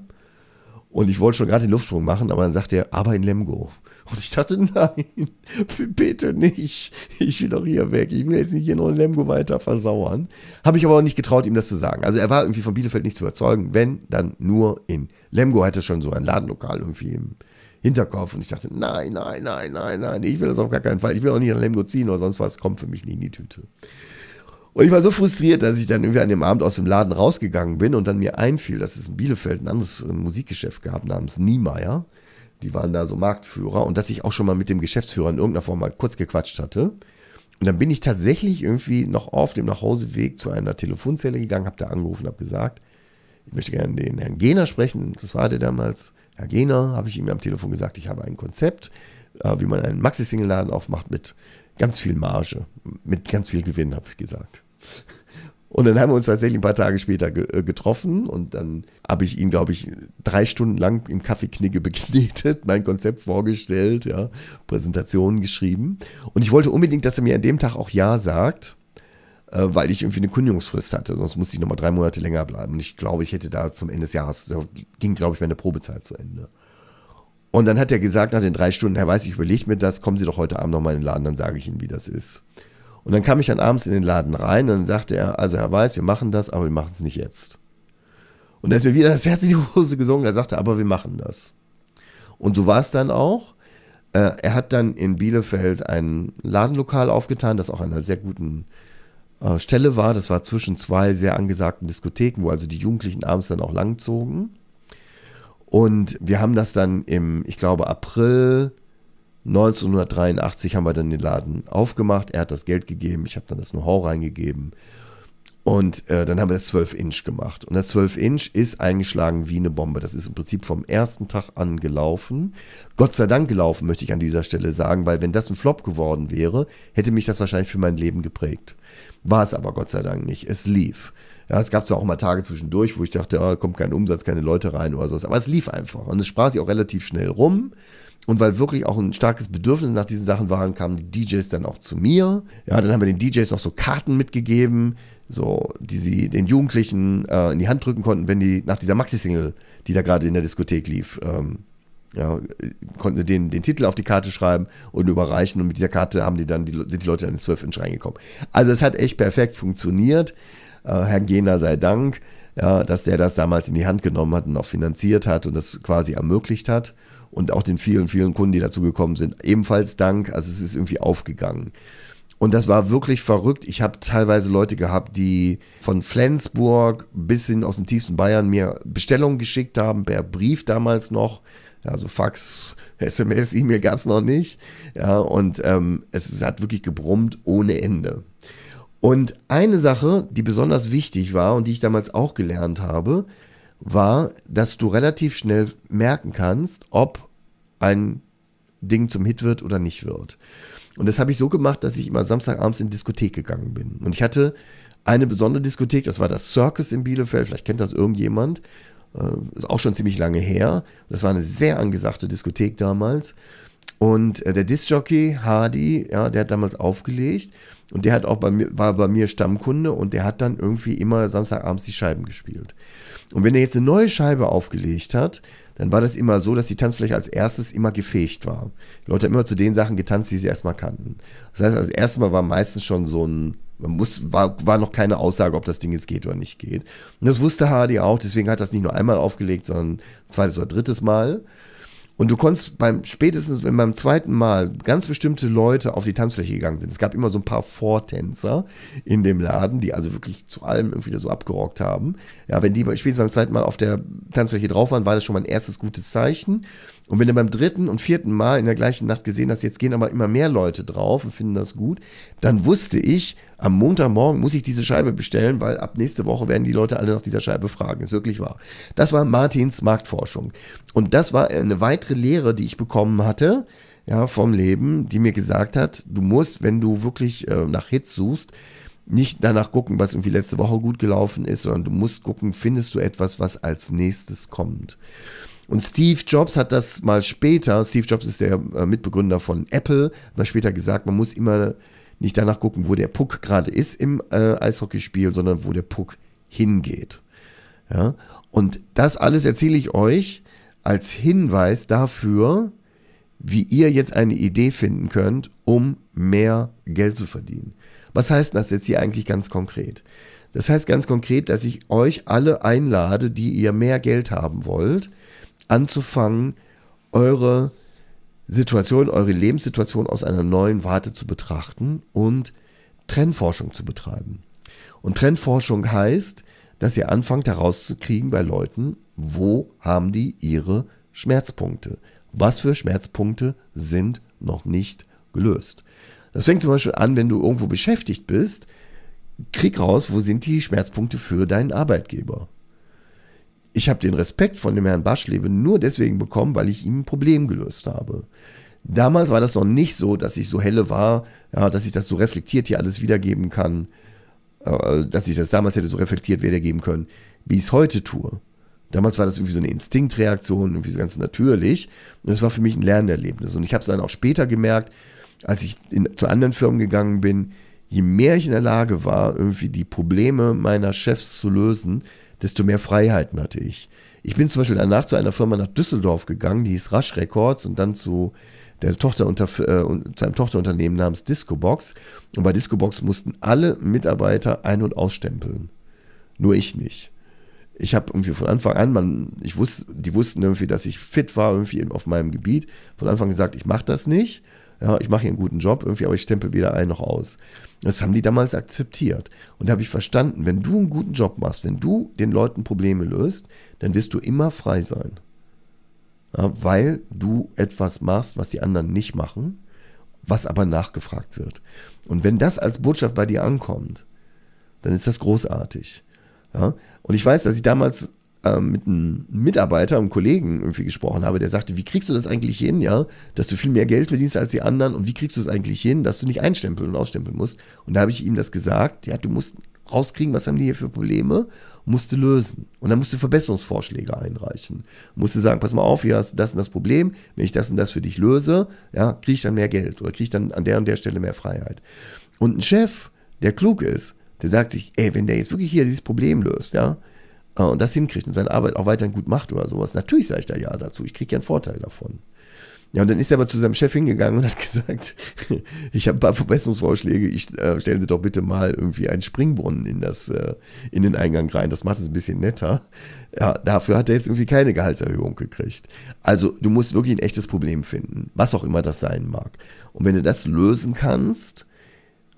Und ich wollte schon gerade den Luftsprung machen, aber dann sagte er, aber in Lemgo. Und ich dachte, nein, bitte nicht. Ich will doch hier weg. Ich will jetzt nicht hier noch in Lemgo weiter versauern. Habe ich aber auch nicht getraut, ihm das zu sagen. Also er war irgendwie von Bielefeld nicht zu überzeugen. Wenn, dann nur in Lemgo hatte schon so ein Ladenlokal irgendwie im Hinterkopf. Und ich dachte, nein, nein, nein, nein, nein. Ich will das auf gar keinen Fall. Ich will auch nicht in Lemgo ziehen oder sonst was. Kommt für mich nie in die Tüte. Und ich war so frustriert, dass ich dann irgendwie an dem Abend aus dem Laden rausgegangen bin und dann mir einfiel, dass es in Bielefeld ein anderes äh, Musikgeschäft gab namens Niemeyer. Die waren da so Marktführer und dass ich auch schon mal mit dem Geschäftsführer in irgendeiner Form mal kurz gequatscht hatte. Und dann bin ich tatsächlich irgendwie noch auf dem Nachhauseweg zu einer Telefonzelle gegangen, habe da angerufen, habe gesagt, ich möchte gerne den Herrn Gehner sprechen. Das war der damals. Herr Gehner, habe ich ihm am Telefon gesagt, ich habe ein Konzept, äh, wie man einen Maxi-Single-Laden aufmacht mit ganz viel Marge, mit ganz viel Gewinn, habe ich gesagt. Und dann haben wir uns tatsächlich ein paar Tage später ge äh, getroffen und dann habe ich ihn, glaube ich, drei Stunden lang im Kaffeeknigge beknetet, mein Konzept vorgestellt, ja, Präsentationen geschrieben. Und ich wollte unbedingt, dass er mir an dem Tag auch Ja sagt, äh, weil ich irgendwie eine Kündigungsfrist hatte, sonst musste ich nochmal drei Monate länger bleiben. Und ich glaube, ich hätte da zum Ende des Jahres, da ging, glaube ich, meine Probezeit zu Ende. Und dann hat er gesagt, nach den drei Stunden, Herr Weiß, ich überlege mir das, kommen Sie doch heute Abend nochmal in den Laden, dann sage ich Ihnen, wie das ist. Und dann kam ich dann abends in den Laden rein und dann sagte er, also Herr Weiß, wir machen das, aber wir machen es nicht jetzt. Und da ist mir wieder das Herz in die Hose gesungen, er sagte, aber wir machen das. Und so war es dann auch. Äh, er hat dann in Bielefeld ein Ladenlokal aufgetan, das auch an einer sehr guten äh, Stelle war. Das war zwischen zwei sehr angesagten Diskotheken, wo also die Jugendlichen abends dann auch langzogen. Und wir haben das dann im, ich glaube, April 1983 haben wir dann den Laden aufgemacht. Er hat das Geld gegeben, ich habe dann das Know-how reingegeben. Und äh, dann haben wir das 12-Inch gemacht. Und das 12-Inch ist eingeschlagen wie eine Bombe. Das ist im Prinzip vom ersten Tag an gelaufen. Gott sei Dank gelaufen, möchte ich an dieser Stelle sagen, weil wenn das ein Flop geworden wäre, hätte mich das wahrscheinlich für mein Leben geprägt. War es aber Gott sei Dank nicht. Es lief. Ja, es gab zwar auch mal Tage zwischendurch, wo ich dachte, oh, kommt kein Umsatz, keine Leute rein oder sowas, aber es lief einfach und es sprach sich auch relativ schnell rum. Und weil wirklich auch ein starkes Bedürfnis nach diesen Sachen waren, kamen die DJs dann auch zu mir. Ja, dann haben wir den DJs noch so Karten mitgegeben, so, die sie den Jugendlichen äh, in die Hand drücken konnten, wenn die nach dieser Maxi-Single, die da gerade in der Diskothek lief, ähm, ja, konnten sie den, den Titel auf die Karte schreiben und überreichen. Und mit dieser Karte haben die dann die, sind die Leute dann ins 12 Inch reingekommen. Also es hat echt perfekt funktioniert. Äh, Herrn Gena sei Dank, ja, dass der das damals in die Hand genommen hat und auch finanziert hat und das quasi ermöglicht hat. Und auch den vielen, vielen Kunden, die dazu gekommen sind, ebenfalls Dank. Also es ist irgendwie aufgegangen. Und das war wirklich verrückt. Ich habe teilweise Leute gehabt, die von Flensburg bis hin aus dem tiefsten Bayern mir Bestellungen geschickt haben, per Brief damals noch. Also Fax, SMS, E-Mail gab es noch nicht. Ja, und ähm, es hat wirklich gebrummt ohne Ende. Und eine Sache, die besonders wichtig war und die ich damals auch gelernt habe, war, dass du relativ schnell merken kannst, ob ein Ding zum Hit wird oder nicht wird. Und das habe ich so gemacht, dass ich immer Samstagabends in die Diskothek gegangen bin. Und ich hatte eine besondere Diskothek, das war das Circus in Bielefeld, vielleicht kennt das irgendjemand, äh, ist auch schon ziemlich lange her. Das war eine sehr angesagte Diskothek damals. Und äh, der Disc Jockey Hardy, ja, der hat damals aufgelegt und der hat auch bei mir, war bei mir Stammkunde und der hat dann irgendwie immer Samstagabends die Scheiben gespielt. Und wenn er jetzt eine neue Scheibe aufgelegt hat, dann war das immer so, dass die Tanzfläche als erstes immer gefegt war. Die Leute haben immer zu den Sachen getanzt, die sie erstmal kannten. Das heißt, als erstes Mal war meistens schon so ein, man muss, war, war noch keine Aussage, ob das Ding jetzt geht oder nicht geht. Und das wusste Hardy auch, deswegen hat das nicht nur einmal aufgelegt, sondern zweites oder drittes Mal. Und du konntest beim, spätestens wenn beim zweiten Mal ganz bestimmte Leute auf die Tanzfläche gegangen sind. Es gab immer so ein paar Vortänzer in dem Laden, die also wirklich zu allem irgendwie da so abgerockt haben. Ja, wenn die spätestens beim zweiten Mal auf der Tanzfläche drauf waren, war das schon mal ein erstes gutes Zeichen. Und wenn du beim dritten und vierten Mal in der gleichen Nacht gesehen hast, jetzt gehen aber immer mehr Leute drauf und finden das gut, dann wusste ich, am Montagmorgen muss ich diese Scheibe bestellen, weil ab nächste Woche werden die Leute alle nach dieser Scheibe fragen. Ist wirklich wahr. Das war Martins Marktforschung. Und das war eine weitere Lehre, die ich bekommen hatte, ja, vom Leben, die mir gesagt hat, du musst, wenn du wirklich äh, nach Hits suchst, nicht danach gucken, was irgendwie letzte Woche gut gelaufen ist, sondern du musst gucken, findest du etwas, was als nächstes kommt. Und Steve Jobs hat das mal später, Steve Jobs ist der äh, Mitbegründer von Apple, mal später gesagt, man muss immer nicht danach gucken, wo der Puck gerade ist im äh, Eishockeyspiel, sondern wo der Puck hingeht. Ja? Und das alles erzähle ich euch als Hinweis dafür, wie ihr jetzt eine Idee finden könnt, um mehr Geld zu verdienen. Was heißt das jetzt hier eigentlich ganz konkret? Das heißt ganz konkret, dass ich euch alle einlade, die ihr mehr Geld haben wollt, anzufangen, eure Situation, eure Lebenssituation aus einer neuen Warte zu betrachten und Trendforschung zu betreiben. Und Trendforschung heißt, dass ihr anfangt herauszukriegen bei Leuten, wo haben die ihre Schmerzpunkte? Was für Schmerzpunkte sind noch nicht gelöst? Das fängt zum Beispiel an, wenn du irgendwo beschäftigt bist, krieg raus, wo sind die Schmerzpunkte für deinen Arbeitgeber? Ich habe den Respekt von dem Herrn Baschlebe nur deswegen bekommen, weil ich ihm ein Problem gelöst habe. Damals war das noch nicht so, dass ich so helle war, ja, dass ich das so reflektiert hier alles wiedergeben kann, äh, dass ich das damals hätte so reflektiert wiedergeben können, wie ich es heute tue. Damals war das irgendwie so eine Instinktreaktion, irgendwie so ganz natürlich. Und es war für mich ein Lernerlebnis. Und ich habe es dann auch später gemerkt, als ich in, zu anderen Firmen gegangen bin, je mehr ich in der Lage war, irgendwie die Probleme meiner Chefs zu lösen, desto mehr Freiheiten hatte ich. Ich bin zum Beispiel danach zu einer Firma nach Düsseldorf gegangen, die hieß Rush Records und dann zu der Tochter unter, äh, zu einem Tochterunternehmen namens Discobox. Und bei Discobox mussten alle Mitarbeiter ein- und ausstempeln. Nur ich nicht. Ich habe irgendwie von Anfang an, man, ich wusste, die wussten irgendwie, dass ich fit war, irgendwie auf meinem Gebiet. Von Anfang an gesagt, ich mache das nicht. Ja, ich mache hier einen guten Job irgendwie, aber ich stempel weder ein noch aus. Das haben die damals akzeptiert. Und da habe ich verstanden, wenn du einen guten Job machst, wenn du den Leuten Probleme löst, dann wirst du immer frei sein. Ja, weil du etwas machst, was die anderen nicht machen, was aber nachgefragt wird. Und wenn das als Botschaft bei dir ankommt, dann ist das großartig. Ja? Und ich weiß, dass ich damals ähm, mit einem Mitarbeiter, einem Kollegen irgendwie gesprochen habe, der sagte, wie kriegst du das eigentlich hin, ja, dass du viel mehr Geld verdienst als die anderen und wie kriegst du es eigentlich hin, dass du nicht einstempeln und ausstempeln musst? Und da habe ich ihm das gesagt, ja, du musst rauskriegen, was haben die hier für Probleme, musst du lösen. Und dann musst du Verbesserungsvorschläge einreichen. Musst du sagen, pass mal auf, hier hast du das und das Problem, wenn ich das und das für dich löse, ja, kriege ich dann mehr Geld oder kriege ich dann an der und der Stelle mehr Freiheit. Und ein Chef, der klug ist, der sagt sich, ey, wenn der jetzt wirklich hier dieses Problem löst, ja, äh, und das hinkriegt und seine Arbeit auch weiterhin gut macht oder sowas, natürlich sage ich da ja dazu. Ich kriege ja einen Vorteil davon. Ja, und dann ist er aber zu seinem Chef hingegangen und hat gesagt, ich habe ein paar Verbesserungsvorschläge, ich, äh, stellen Sie doch bitte mal irgendwie einen Springbrunnen in, das, äh, in den Eingang rein, das macht es ein bisschen netter. Ja, dafür hat er jetzt irgendwie keine Gehaltserhöhung gekriegt. Also du musst wirklich ein echtes Problem finden, was auch immer das sein mag. Und wenn du das lösen kannst,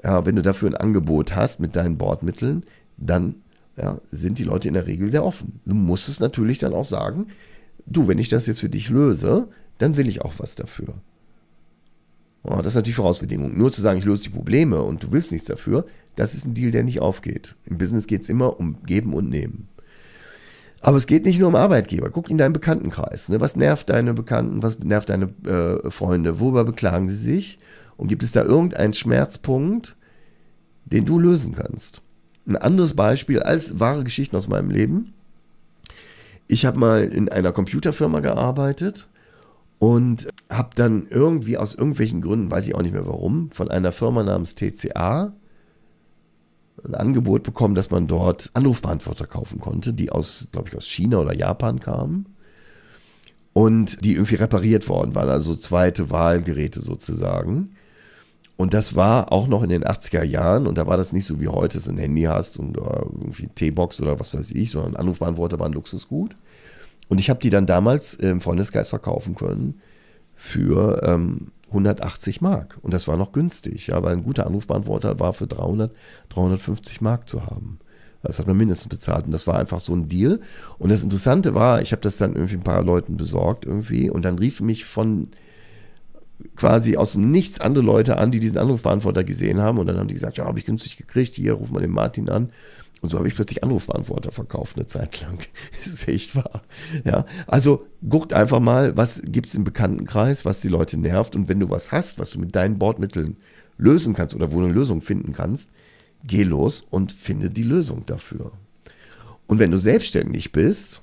ja, wenn du dafür ein Angebot hast mit deinen Bordmitteln, dann ja, sind die Leute in der Regel sehr offen. Du musst es natürlich dann auch sagen, du, wenn ich das jetzt für dich löse, dann will ich auch was dafür. Oh, das ist natürlich Vorausbedingung. Nur zu sagen, ich löse die Probleme und du willst nichts dafür, das ist ein Deal, der nicht aufgeht. Im Business geht es immer um Geben und Nehmen. Aber es geht nicht nur um Arbeitgeber. Guck in deinen Bekanntenkreis. Ne? Was nervt deine Bekannten? Was nervt deine äh, Freunde? Worüber beklagen sie sich? Und gibt es da irgendeinen Schmerzpunkt, den du lösen kannst? Ein anderes Beispiel als wahre Geschichten aus meinem Leben. Ich habe mal in einer Computerfirma gearbeitet und habe dann irgendwie aus irgendwelchen Gründen, weiß ich auch nicht mehr warum, von einer Firma namens TCA ein Angebot bekommen, dass man dort Anrufbeantworter kaufen konnte, die aus, glaube ich, aus China oder Japan kamen und die irgendwie repariert worden waren, also zweite Wahlgeräte sozusagen. Und das war auch noch in den 80er Jahren und da war das nicht so wie heute, dass du ein Handy hast und äh, irgendwie T-Box oder was weiß ich, sondern ein Anrufbeantworter war Luxusgut. Und ich habe die dann damals im Freundesgeist verkaufen können für ähm, 180 Mark. Und das war noch günstig, ja, weil ein guter Anrufbeantworter war für 300, 350 Mark zu haben. Das hat man mindestens bezahlt. Und das war einfach so ein Deal. Und das Interessante war, ich habe das dann irgendwie ein paar Leuten besorgt irgendwie. Und dann rief mich von quasi aus dem Nichts andere Leute an, die diesen Anrufbeantworter gesehen haben. Und dann haben die gesagt, ja, habe ich günstig gekriegt, hier, ruf mal den Martin an. Und so habe ich plötzlich Anrufbeantworter verkauft eine Zeit lang. Das ist echt wahr. Ja, also guckt einfach mal, was gibt es im Bekanntenkreis, was die Leute nervt. Und wenn du was hast, was du mit deinen Bordmitteln lösen kannst oder wo du eine Lösung finden kannst, geh los und finde die Lösung dafür. Und wenn du selbstständig bist,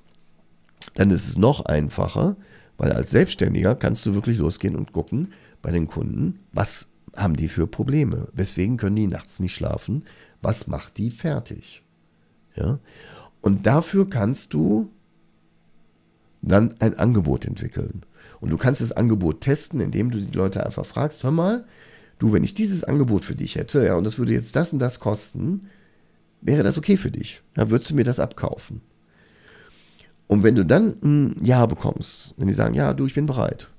dann ist es noch einfacher, weil als Selbstständiger kannst du wirklich losgehen und gucken bei den Kunden, was haben die für Probleme? Weswegen können die nachts nicht schlafen? Was macht die fertig? Ja? Und dafür kannst du dann ein Angebot entwickeln. Und du kannst das Angebot testen, indem du die Leute einfach fragst, hör mal, du, wenn ich dieses Angebot für dich hätte, ja, und das würde jetzt das und das kosten, wäre das okay für dich? Ja, würdest du mir das abkaufen? Und wenn du dann ein Ja bekommst, wenn die sagen, ja, du, ich bin bereit,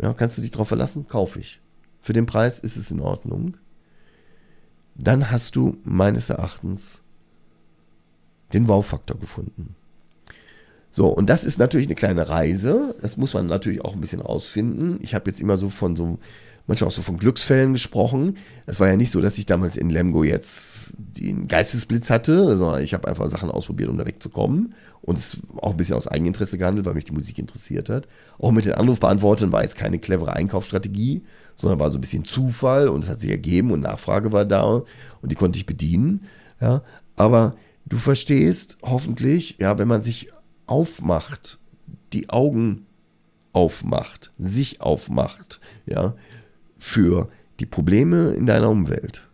ja, kannst du dich darauf verlassen, kaufe ich. Für den Preis ist es in Ordnung. Dann hast du meines Erachtens den Wow-Faktor gefunden. So, und das ist natürlich eine kleine Reise. Das muss man natürlich auch ein bisschen rausfinden. Ich habe jetzt immer so von so einem manchmal auch so von Glücksfällen gesprochen. Es war ja nicht so, dass ich damals in Lemgo jetzt den Geistesblitz hatte, sondern ich habe einfach Sachen ausprobiert, um da wegzukommen. Und es auch ein bisschen aus Eigeninteresse gehandelt, weil mich die Musik interessiert hat. Auch mit den Anrufbeantwortern war jetzt keine clevere Einkaufsstrategie, sondern war so ein bisschen Zufall und es hat sich ergeben und Nachfrage war da und die konnte ich bedienen. Ja, aber du verstehst hoffentlich, ja, wenn man sich aufmacht, die Augen aufmacht, sich aufmacht, ja, für die Probleme in deiner Umwelt.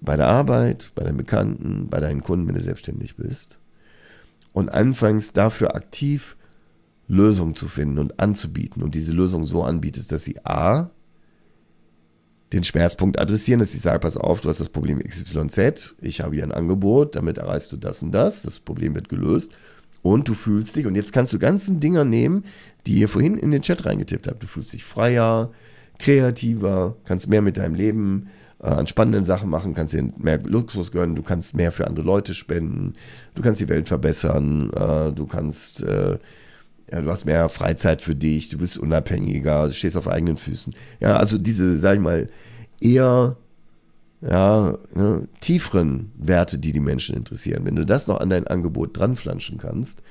Bei der Arbeit, bei deinen Bekannten, bei deinen Kunden, wenn du selbstständig bist. Und anfängst dafür aktiv Lösungen zu finden und anzubieten und diese Lösung so anbietest, dass sie A, den Schmerzpunkt adressieren, dass ich sage, pass auf, du hast das Problem XYZ, ich habe hier ein Angebot, damit erreichst du das und das, das Problem wird gelöst und du fühlst dich, und jetzt kannst du ganzen Dinger nehmen, die ihr vorhin in den Chat reingetippt habt, du fühlst dich freier, kreativer, kannst mehr mit deinem Leben äh, an spannenden Sachen machen, kannst dir mehr Luxus gönnen, du kannst mehr für andere Leute spenden, du kannst die Welt verbessern, äh, du kannst, äh, ja, du hast mehr Freizeit für dich, du bist unabhängiger, du stehst auf eigenen Füßen. Ja, also diese, sag ich mal, eher ja, ne, tieferen Werte, die die Menschen interessieren. Wenn du das noch an dein Angebot dranflanschen kannst,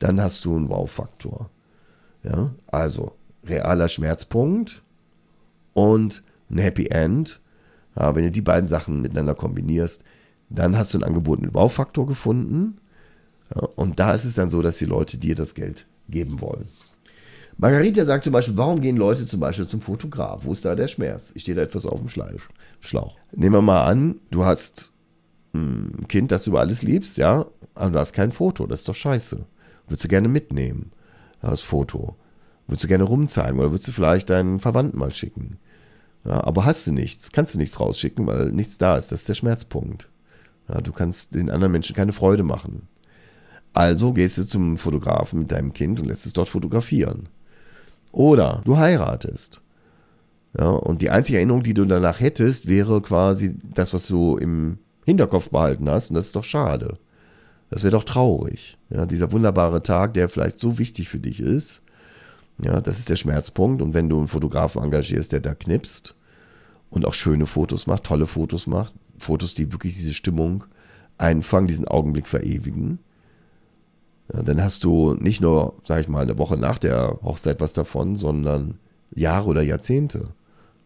dann hast du einen Wow-Faktor. Ja, also realer Schmerzpunkt, und ein Happy End. Ja, wenn du die beiden Sachen miteinander kombinierst, dann hast du einen angebotenen Baufaktor gefunden. Ja, und da ist es dann so, dass die Leute dir das Geld geben wollen. Margarita sagt zum Beispiel, warum gehen Leute zum Beispiel zum Fotograf? Wo ist da der Schmerz? Ich stehe da etwas auf dem Schlauch. Nehmen wir mal an, du hast hm, ein Kind, das du über alles liebst, ja, aber du hast kein Foto, das ist doch scheiße. Würdest du gerne mitnehmen, das Foto. Würdest du gerne rumzeigen oder würdest du vielleicht deinen Verwandten mal schicken? Ja, aber hast du nichts, kannst du nichts rausschicken, weil nichts da ist. Das ist der Schmerzpunkt. Ja, du kannst den anderen Menschen keine Freude machen. Also gehst du zum Fotografen mit deinem Kind und lässt es dort fotografieren. Oder du heiratest. Ja, und die einzige Erinnerung, die du danach hättest, wäre quasi das, was du im Hinterkopf behalten hast. Und das ist doch schade. Das wäre doch traurig. Ja, dieser wunderbare Tag, der vielleicht so wichtig für dich ist, ja, das ist der Schmerzpunkt. Und wenn du einen Fotografen engagierst, der da knipst und auch schöne Fotos macht, tolle Fotos macht, Fotos, die wirklich diese Stimmung einfangen, diesen Augenblick verewigen, ja, dann hast du nicht nur, sag ich mal, eine Woche nach der Hochzeit was davon, sondern Jahre oder Jahrzehnte.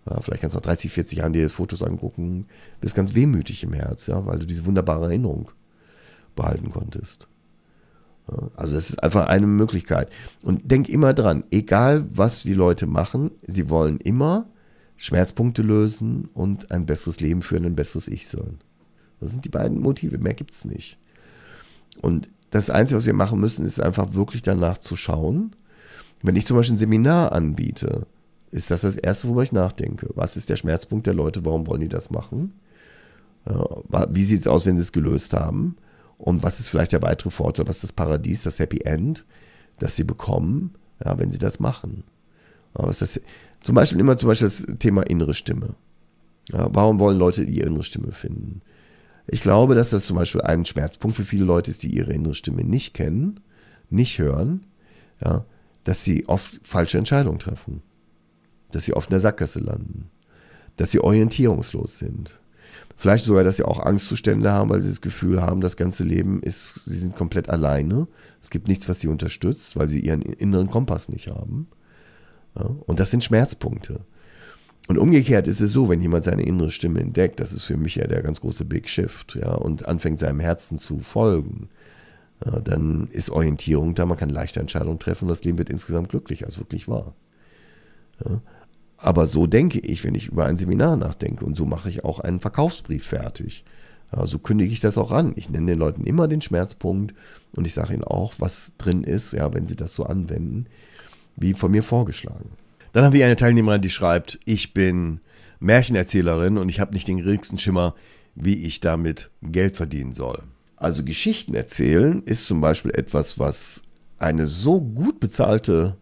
Ja, vielleicht kannst du nach 30, 40 Jahren dir Fotos angucken, bist ganz wehmütig im Herz, ja, weil du diese wunderbare Erinnerung behalten konntest. Also das ist einfach eine Möglichkeit. Und denk immer dran, egal was die Leute machen, sie wollen immer Schmerzpunkte lösen und ein besseres Leben führen, ein besseres Ich sein. Das sind die beiden Motive, mehr gibt es nicht. Und das Einzige, was wir machen müssen, ist einfach wirklich danach zu schauen. Wenn ich zum Beispiel ein Seminar anbiete, ist das das Erste, worüber ich nachdenke. Was ist der Schmerzpunkt der Leute? Warum wollen die das machen? Wie sieht es aus, wenn sie es gelöst haben? Und was ist vielleicht der weitere Vorteil? Was ist das Paradies, das Happy End, das sie bekommen, ja, wenn sie das machen? Ja, was das, zum Beispiel immer zum Beispiel das Thema innere Stimme. Ja, warum wollen Leute die innere Stimme finden? Ich glaube, dass das zum Beispiel ein Schmerzpunkt für viele Leute ist, die ihre innere Stimme nicht kennen, nicht hören, ja, dass sie oft falsche Entscheidungen treffen, dass sie oft in der Sackgasse landen, dass sie orientierungslos sind. Vielleicht sogar, dass sie auch Angstzustände haben, weil sie das Gefühl haben, das ganze Leben ist, sie sind komplett alleine. Es gibt nichts, was sie unterstützt, weil sie ihren inneren Kompass nicht haben. Ja? Und das sind Schmerzpunkte. Und umgekehrt ist es so, wenn jemand seine innere Stimme entdeckt, das ist für mich ja der ganz große Big Shift, ja, und anfängt seinem Herzen zu folgen, ja, dann ist Orientierung da, man kann leichte Entscheidungen treffen und das Leben wird insgesamt glücklicher, als wirklich war. Ja. Aber so denke ich, wenn ich über ein Seminar nachdenke. Und so mache ich auch einen Verkaufsbrief fertig. So kündige ich das auch an. Ich nenne den Leuten immer den Schmerzpunkt und ich sage ihnen auch, was drin ist, ja, wenn sie das so anwenden, wie von mir vorgeschlagen. Dann habe ich eine Teilnehmerin, die schreibt, ich bin Märchenerzählerin und ich habe nicht den geringsten Schimmer, wie ich damit Geld verdienen soll. Also Geschichten erzählen ist zum Beispiel etwas, was eine so gut bezahlte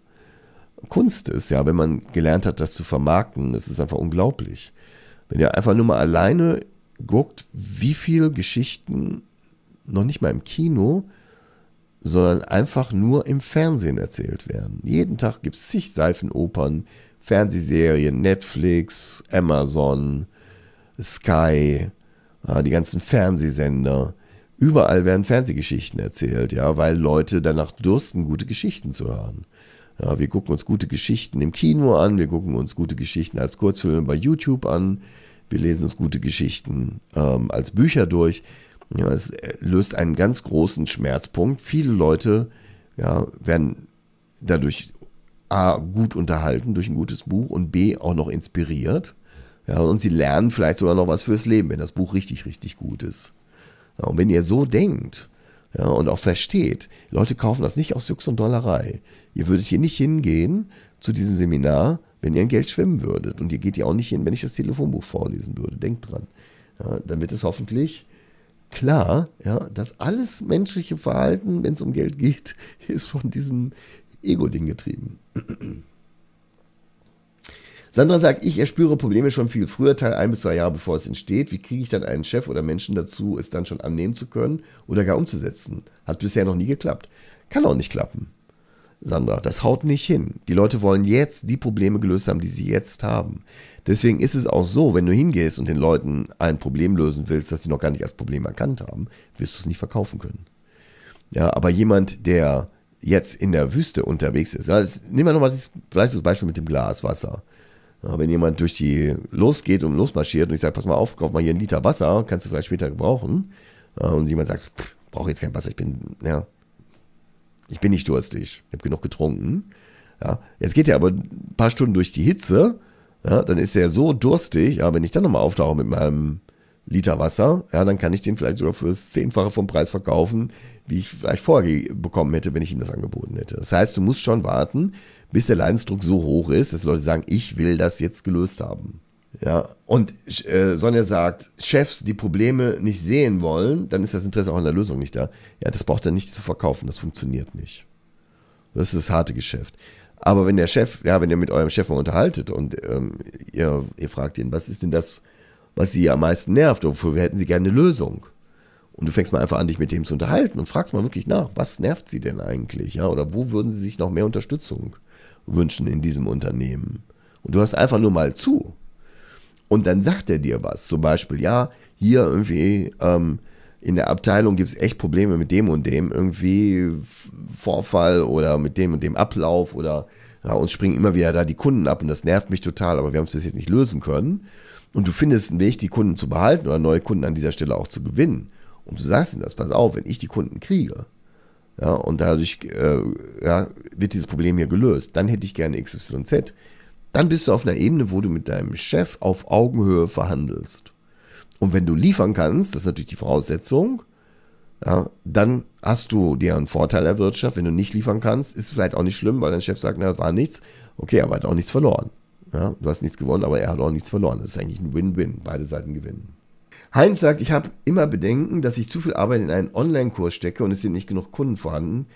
Kunst ist, ja, wenn man gelernt hat, das zu vermarkten. Das ist einfach unglaublich. Wenn ihr einfach nur mal alleine guckt, wie viele Geschichten noch nicht mal im Kino, sondern einfach nur im Fernsehen erzählt werden. Jeden Tag gibt es zig Seifenopern, Fernsehserien, Netflix, Amazon, Sky, die ganzen Fernsehsender. Überall werden Fernsehgeschichten erzählt, ja, weil Leute danach dursten, gute Geschichten zu hören. Ja, wir gucken uns gute Geschichten im Kino an, wir gucken uns gute Geschichten als Kurzfilme bei YouTube an, wir lesen uns gute Geschichten ähm, als Bücher durch. Ja, es äh, löst einen ganz großen Schmerzpunkt. Viele Leute ja, werden dadurch A, gut unterhalten durch ein gutes Buch und B, auch noch inspiriert. Ja, und sie lernen vielleicht sogar noch was fürs Leben, wenn das Buch richtig, richtig gut ist. Ja, und wenn ihr so denkt, ja, und auch versteht, Leute kaufen das nicht aus Jux und Dollerei. Ihr würdet hier nicht hingehen zu diesem Seminar, wenn ihr in Geld schwimmen würdet. Und ihr geht hier auch nicht hin, wenn ich das Telefonbuch vorlesen würde. Denkt dran. Ja, dann wird es hoffentlich klar, ja, dass alles menschliche Verhalten, wenn es um Geld geht, ist von diesem Ego-Ding getrieben. Sandra sagt, ich erspüre Probleme schon viel früher, Teil ein bis zwei Jahre bevor es entsteht. Wie kriege ich dann einen Chef oder Menschen dazu, es dann schon annehmen zu können oder gar umzusetzen? Hat bisher noch nie geklappt. Kann auch nicht klappen. Sandra, das haut nicht hin. Die Leute wollen jetzt die Probleme gelöst haben, die sie jetzt haben. Deswegen ist es auch so, wenn du hingehst und den Leuten ein Problem lösen willst, das sie noch gar nicht als Problem erkannt haben, wirst du es nicht verkaufen können. Ja, aber jemand, der jetzt in der Wüste unterwegs ist, also, nehmen wir nochmal das, vielleicht das Beispiel mit dem Glas Wasser. Wenn jemand durch die losgeht und losmarschiert und ich sage, pass mal auf, kauf mal hier einen Liter Wasser, kannst du vielleicht später gebrauchen. Und jemand sagt, brauche jetzt kein Wasser, ich bin, ja, ich bin nicht durstig, ich habe genug getrunken. Ja, jetzt geht er aber ein paar Stunden durch die Hitze, ja, dann ist er so durstig, ja, wenn ich dann nochmal auftauche mit meinem Liter Wasser, ja, dann kann ich den vielleicht sogar fürs Zehnfache vom Preis verkaufen, wie ich vielleicht vorher bekommen hätte, wenn ich ihm das angeboten hätte. Das heißt, du musst schon warten, bis der Leidensdruck so hoch ist, dass Leute sagen, ich will das jetzt gelöst haben. Ja, und äh, Sonja sagt, Chefs, die Probleme nicht sehen wollen, dann ist das Interesse auch an der Lösung nicht da. Ja, das braucht er nicht zu verkaufen, das funktioniert nicht. Das ist das harte Geschäft. Aber wenn der Chef, ja, wenn ihr mit eurem Chef mal unterhaltet und ähm, ihr, ihr fragt ihn, was ist denn das, was sie am meisten nervt, wofür hätten sie gerne eine Lösung? Und du fängst mal einfach an, dich mit dem zu unterhalten und fragst mal wirklich nach, was nervt sie denn eigentlich, ja, oder wo würden sie sich noch mehr Unterstützung wünschen in diesem Unternehmen. Und du hörst einfach nur mal zu. Und dann sagt er dir was. Zum Beispiel, ja, hier irgendwie ähm, in der Abteilung gibt es echt Probleme mit dem und dem. Irgendwie Vorfall oder mit dem und dem Ablauf oder ja, uns springen immer wieder da die Kunden ab und das nervt mich total, aber wir haben es bis jetzt nicht lösen können. Und du findest einen Weg, die Kunden zu behalten oder neue Kunden an dieser Stelle auch zu gewinnen. Und du sagst ihnen das, pass auf, wenn ich die Kunden kriege, ja, und dadurch äh, ja, wird dieses Problem hier gelöst. Dann hätte ich gerne XYZ. Dann bist du auf einer Ebene, wo du mit deinem Chef auf Augenhöhe verhandelst. Und wenn du liefern kannst, das ist natürlich die Voraussetzung, ja, dann hast du dir einen Vorteil erwirtschaftet. Wenn du nicht liefern kannst, ist es vielleicht auch nicht schlimm, weil dein Chef sagt, na, war nichts. Okay, aber er hat auch nichts verloren. Ja, du hast nichts gewonnen, aber er hat auch nichts verloren. Das ist eigentlich ein Win-Win. Beide Seiten gewinnen. Heinz sagt, ich habe immer Bedenken, dass ich zu viel Arbeit in einen Online-Kurs stecke und es sind nicht genug Kunden vorhanden,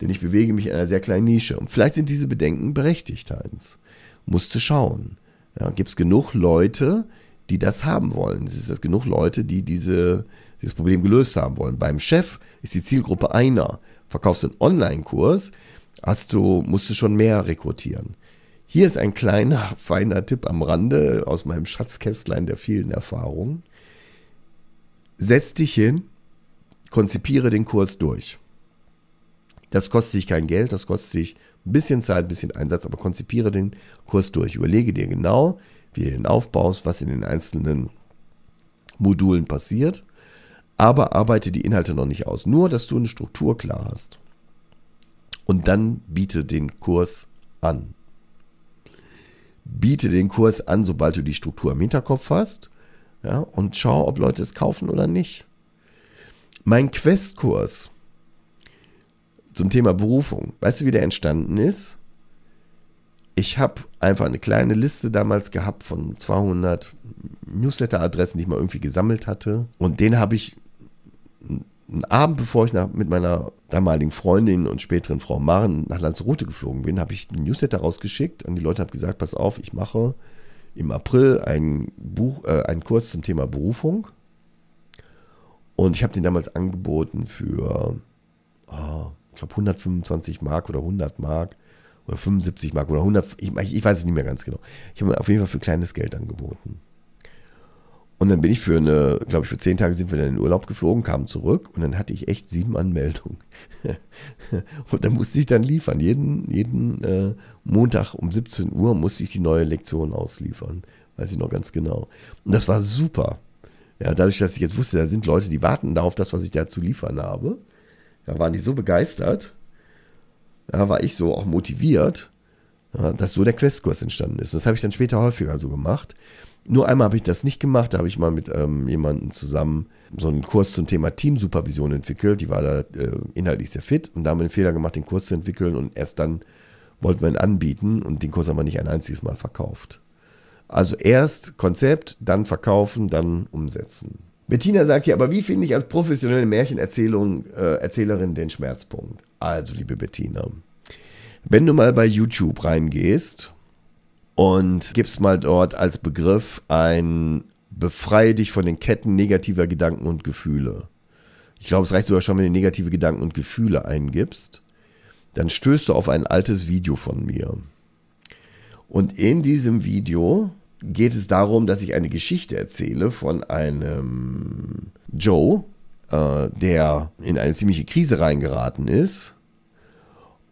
denn ich bewege mich in einer sehr kleinen Nische. Und vielleicht sind diese Bedenken berechtigt, Heinz. Musst du schauen. Ja, Gibt es genug Leute, die das haben wollen? Es Ist es genug Leute, die diese, dieses Problem gelöst haben wollen? Beim Chef ist die Zielgruppe einer. Verkaufst du einen Online-Kurs, hast du, musst du schon mehr rekrutieren. Hier ist ein kleiner, feiner Tipp am Rande aus meinem Schatzkästlein der vielen Erfahrungen setz dich hin, konzipiere den Kurs durch. Das kostet dich kein Geld, das kostet dich ein bisschen Zeit, ein bisschen Einsatz, aber konzipiere den Kurs durch. Überlege dir genau, wie du den aufbaust, was in den einzelnen Modulen passiert, aber arbeite die Inhalte noch nicht aus. Nur, dass du eine Struktur klar hast. Und dann biete den Kurs an. Biete den Kurs an, sobald du die Struktur im Hinterkopf hast ja, und schau, ob Leute es kaufen oder nicht. Mein Questkurs zum Thema Berufung, weißt du, wie der entstanden ist? Ich habe einfach eine kleine Liste damals gehabt von 200 Newsletter-Adressen, die ich mal irgendwie gesammelt hatte. Und den habe ich einen Abend, bevor ich nach, mit meiner damaligen Freundin und späteren Frau Maren nach Lanzarote geflogen bin, habe ich einen Newsletter rausgeschickt und die Leute haben gesagt, pass auf, ich mache im April ein Buch, äh, einen Kurs zum Thema Berufung. Und ich habe den damals angeboten für, oh, ich glaube, 125 Mark oder 100 Mark oder 75 Mark oder 100, ich, ich weiß es nicht mehr ganz genau. Ich habe auf jeden Fall für kleines Geld angeboten. Und dann bin ich für eine, glaube ich, für zehn Tage sind wir dann in Urlaub geflogen, kamen zurück und dann hatte ich echt sieben Anmeldungen. und dann musste ich dann liefern. Jeden, jeden äh, Montag um 17 Uhr musste ich die neue Lektion ausliefern. Weiß ich noch ganz genau. Und das war super. Ja, dadurch, dass ich jetzt wusste, da sind Leute, die warten darauf, das, was ich da zu liefern habe. Da waren die so begeistert. Da war ich so auch motiviert, dass so der Questkurs entstanden ist. Und das habe ich dann später häufiger so gemacht. Nur einmal habe ich das nicht gemacht, da habe ich mal mit ähm, jemandem zusammen so einen Kurs zum Thema Teamsupervision entwickelt. Die war da äh, inhaltlich sehr fit und da haben wir den Fehler gemacht, den Kurs zu entwickeln und erst dann wollten wir ihn anbieten und den Kurs haben wir nicht ein einziges Mal verkauft. Also erst Konzept, dann verkaufen, dann umsetzen. Bettina sagt hier, aber wie finde ich als professionelle Märchenerzählerin äh, den Schmerzpunkt? Also, liebe Bettina, wenn du mal bei YouTube reingehst und gibst mal dort als Begriff ein Befreie dich von den Ketten negativer Gedanken und Gefühle. Ich glaube, es reicht sogar schon, wenn du negative Gedanken und Gefühle eingibst. Dann stößt du auf ein altes Video von mir. Und in diesem Video geht es darum, dass ich eine Geschichte erzähle von einem Joe, äh, der in eine ziemliche Krise reingeraten ist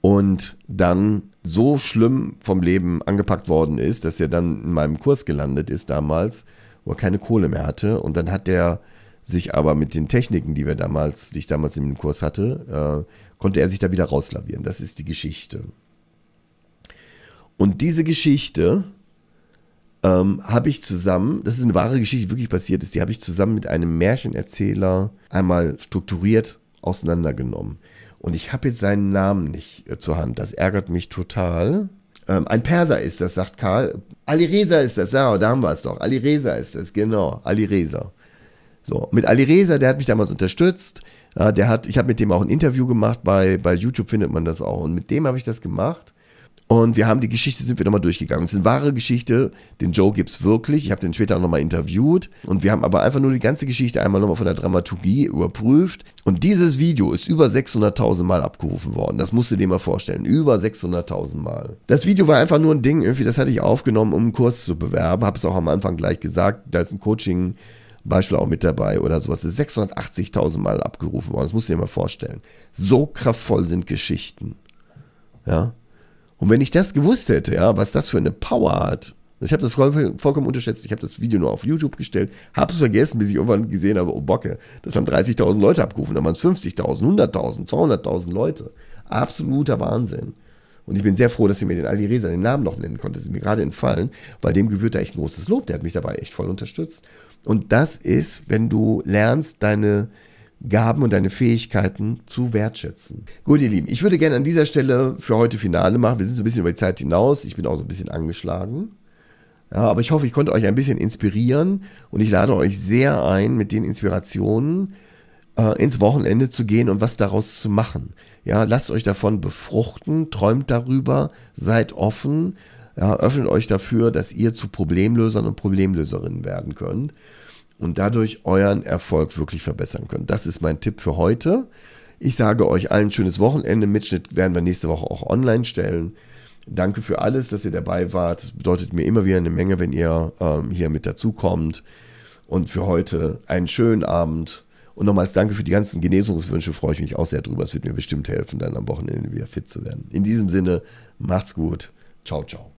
und dann so schlimm vom Leben angepackt worden ist, dass er dann in meinem Kurs gelandet ist damals, wo er keine Kohle mehr hatte. Und dann hat er sich aber mit den Techniken, die wir damals, die ich damals im Kurs hatte, äh, konnte er sich da wieder rauslavieren. Das ist die Geschichte. Und diese Geschichte ähm, habe ich zusammen, das ist eine wahre Geschichte, die wirklich passiert ist, die habe ich zusammen mit einem Märchenerzähler einmal strukturiert auseinandergenommen. Und ich habe jetzt seinen Namen nicht äh, zur Hand. Das ärgert mich total. Ähm, ein Perser ist das, sagt Karl. Ali Reza ist das, ja, da haben wir es doch. Ali Reza ist das, genau. Ali Reza. So, mit Ali Reza, der hat mich damals unterstützt. Ja, der hat, ich habe mit dem auch ein Interview gemacht, bei, bei YouTube findet man das auch. Und mit dem habe ich das gemacht. Und wir haben die Geschichte, sind wir nochmal durchgegangen. Es ist eine wahre Geschichte, den Joe gibt's wirklich. Ich habe den später auch nochmal interviewt. Und wir haben aber einfach nur die ganze Geschichte einmal nochmal von der Dramaturgie überprüft. Und dieses Video ist über 600.000 Mal abgerufen worden. Das musst du dir mal vorstellen. Über 600.000 Mal. Das Video war einfach nur ein Ding, irgendwie, das hatte ich aufgenommen, um einen Kurs zu bewerben. Habe es auch am Anfang gleich gesagt. Da ist ein Coaching. Beispiel auch mit dabei oder sowas. Das ist 680.000 Mal abgerufen worden. Das musst du dir mal vorstellen. So kraftvoll sind Geschichten. Ja. Und wenn ich das gewusst hätte, ja, was das für eine Power hat, ich habe das vollkommen unterschätzt. Ich habe das Video nur auf YouTube gestellt, habe es vergessen, bis ich irgendwann gesehen habe, oh Bocke, das haben 30.000 Leute abgerufen, dann waren es 50.000, 100.000, 200.000 Leute. Absoluter Wahnsinn. Und ich bin sehr froh, dass sie mir den Ali Reza den Namen noch nennen konnte. Das ist mir gerade entfallen, weil dem gebührt da echt ein großes Lob. Der hat mich dabei echt voll unterstützt. Und das ist, wenn du lernst, deine, Gaben und deine Fähigkeiten zu wertschätzen. Gut, ihr Lieben, ich würde gerne an dieser Stelle für heute Finale machen. Wir sind so ein bisschen über die Zeit hinaus. Ich bin auch so ein bisschen angeschlagen. Ja, aber ich hoffe, ich konnte euch ein bisschen inspirieren und ich lade euch sehr ein, mit den Inspirationen äh, ins Wochenende zu gehen und was daraus zu machen. Ja, lasst euch davon befruchten, träumt darüber, seid offen, ja, öffnet euch dafür, dass ihr zu Problemlösern und Problemlöserinnen werden könnt und dadurch euren Erfolg wirklich verbessern könnt. Das ist mein Tipp für heute. Ich sage euch allen schönes Wochenende. Mitschnitt werden wir nächste Woche auch online stellen. Danke für alles, dass ihr dabei wart. Das bedeutet mir immer wieder eine Menge, wenn ihr ähm, hier mit dazukommt. Und für heute einen schönen Abend. Und nochmals danke für die ganzen Genesungswünsche. Freue ich mich auch sehr drüber. Es wird mir bestimmt helfen, dann am Wochenende wieder fit zu werden. In diesem Sinne, macht's gut. Ciao, ciao.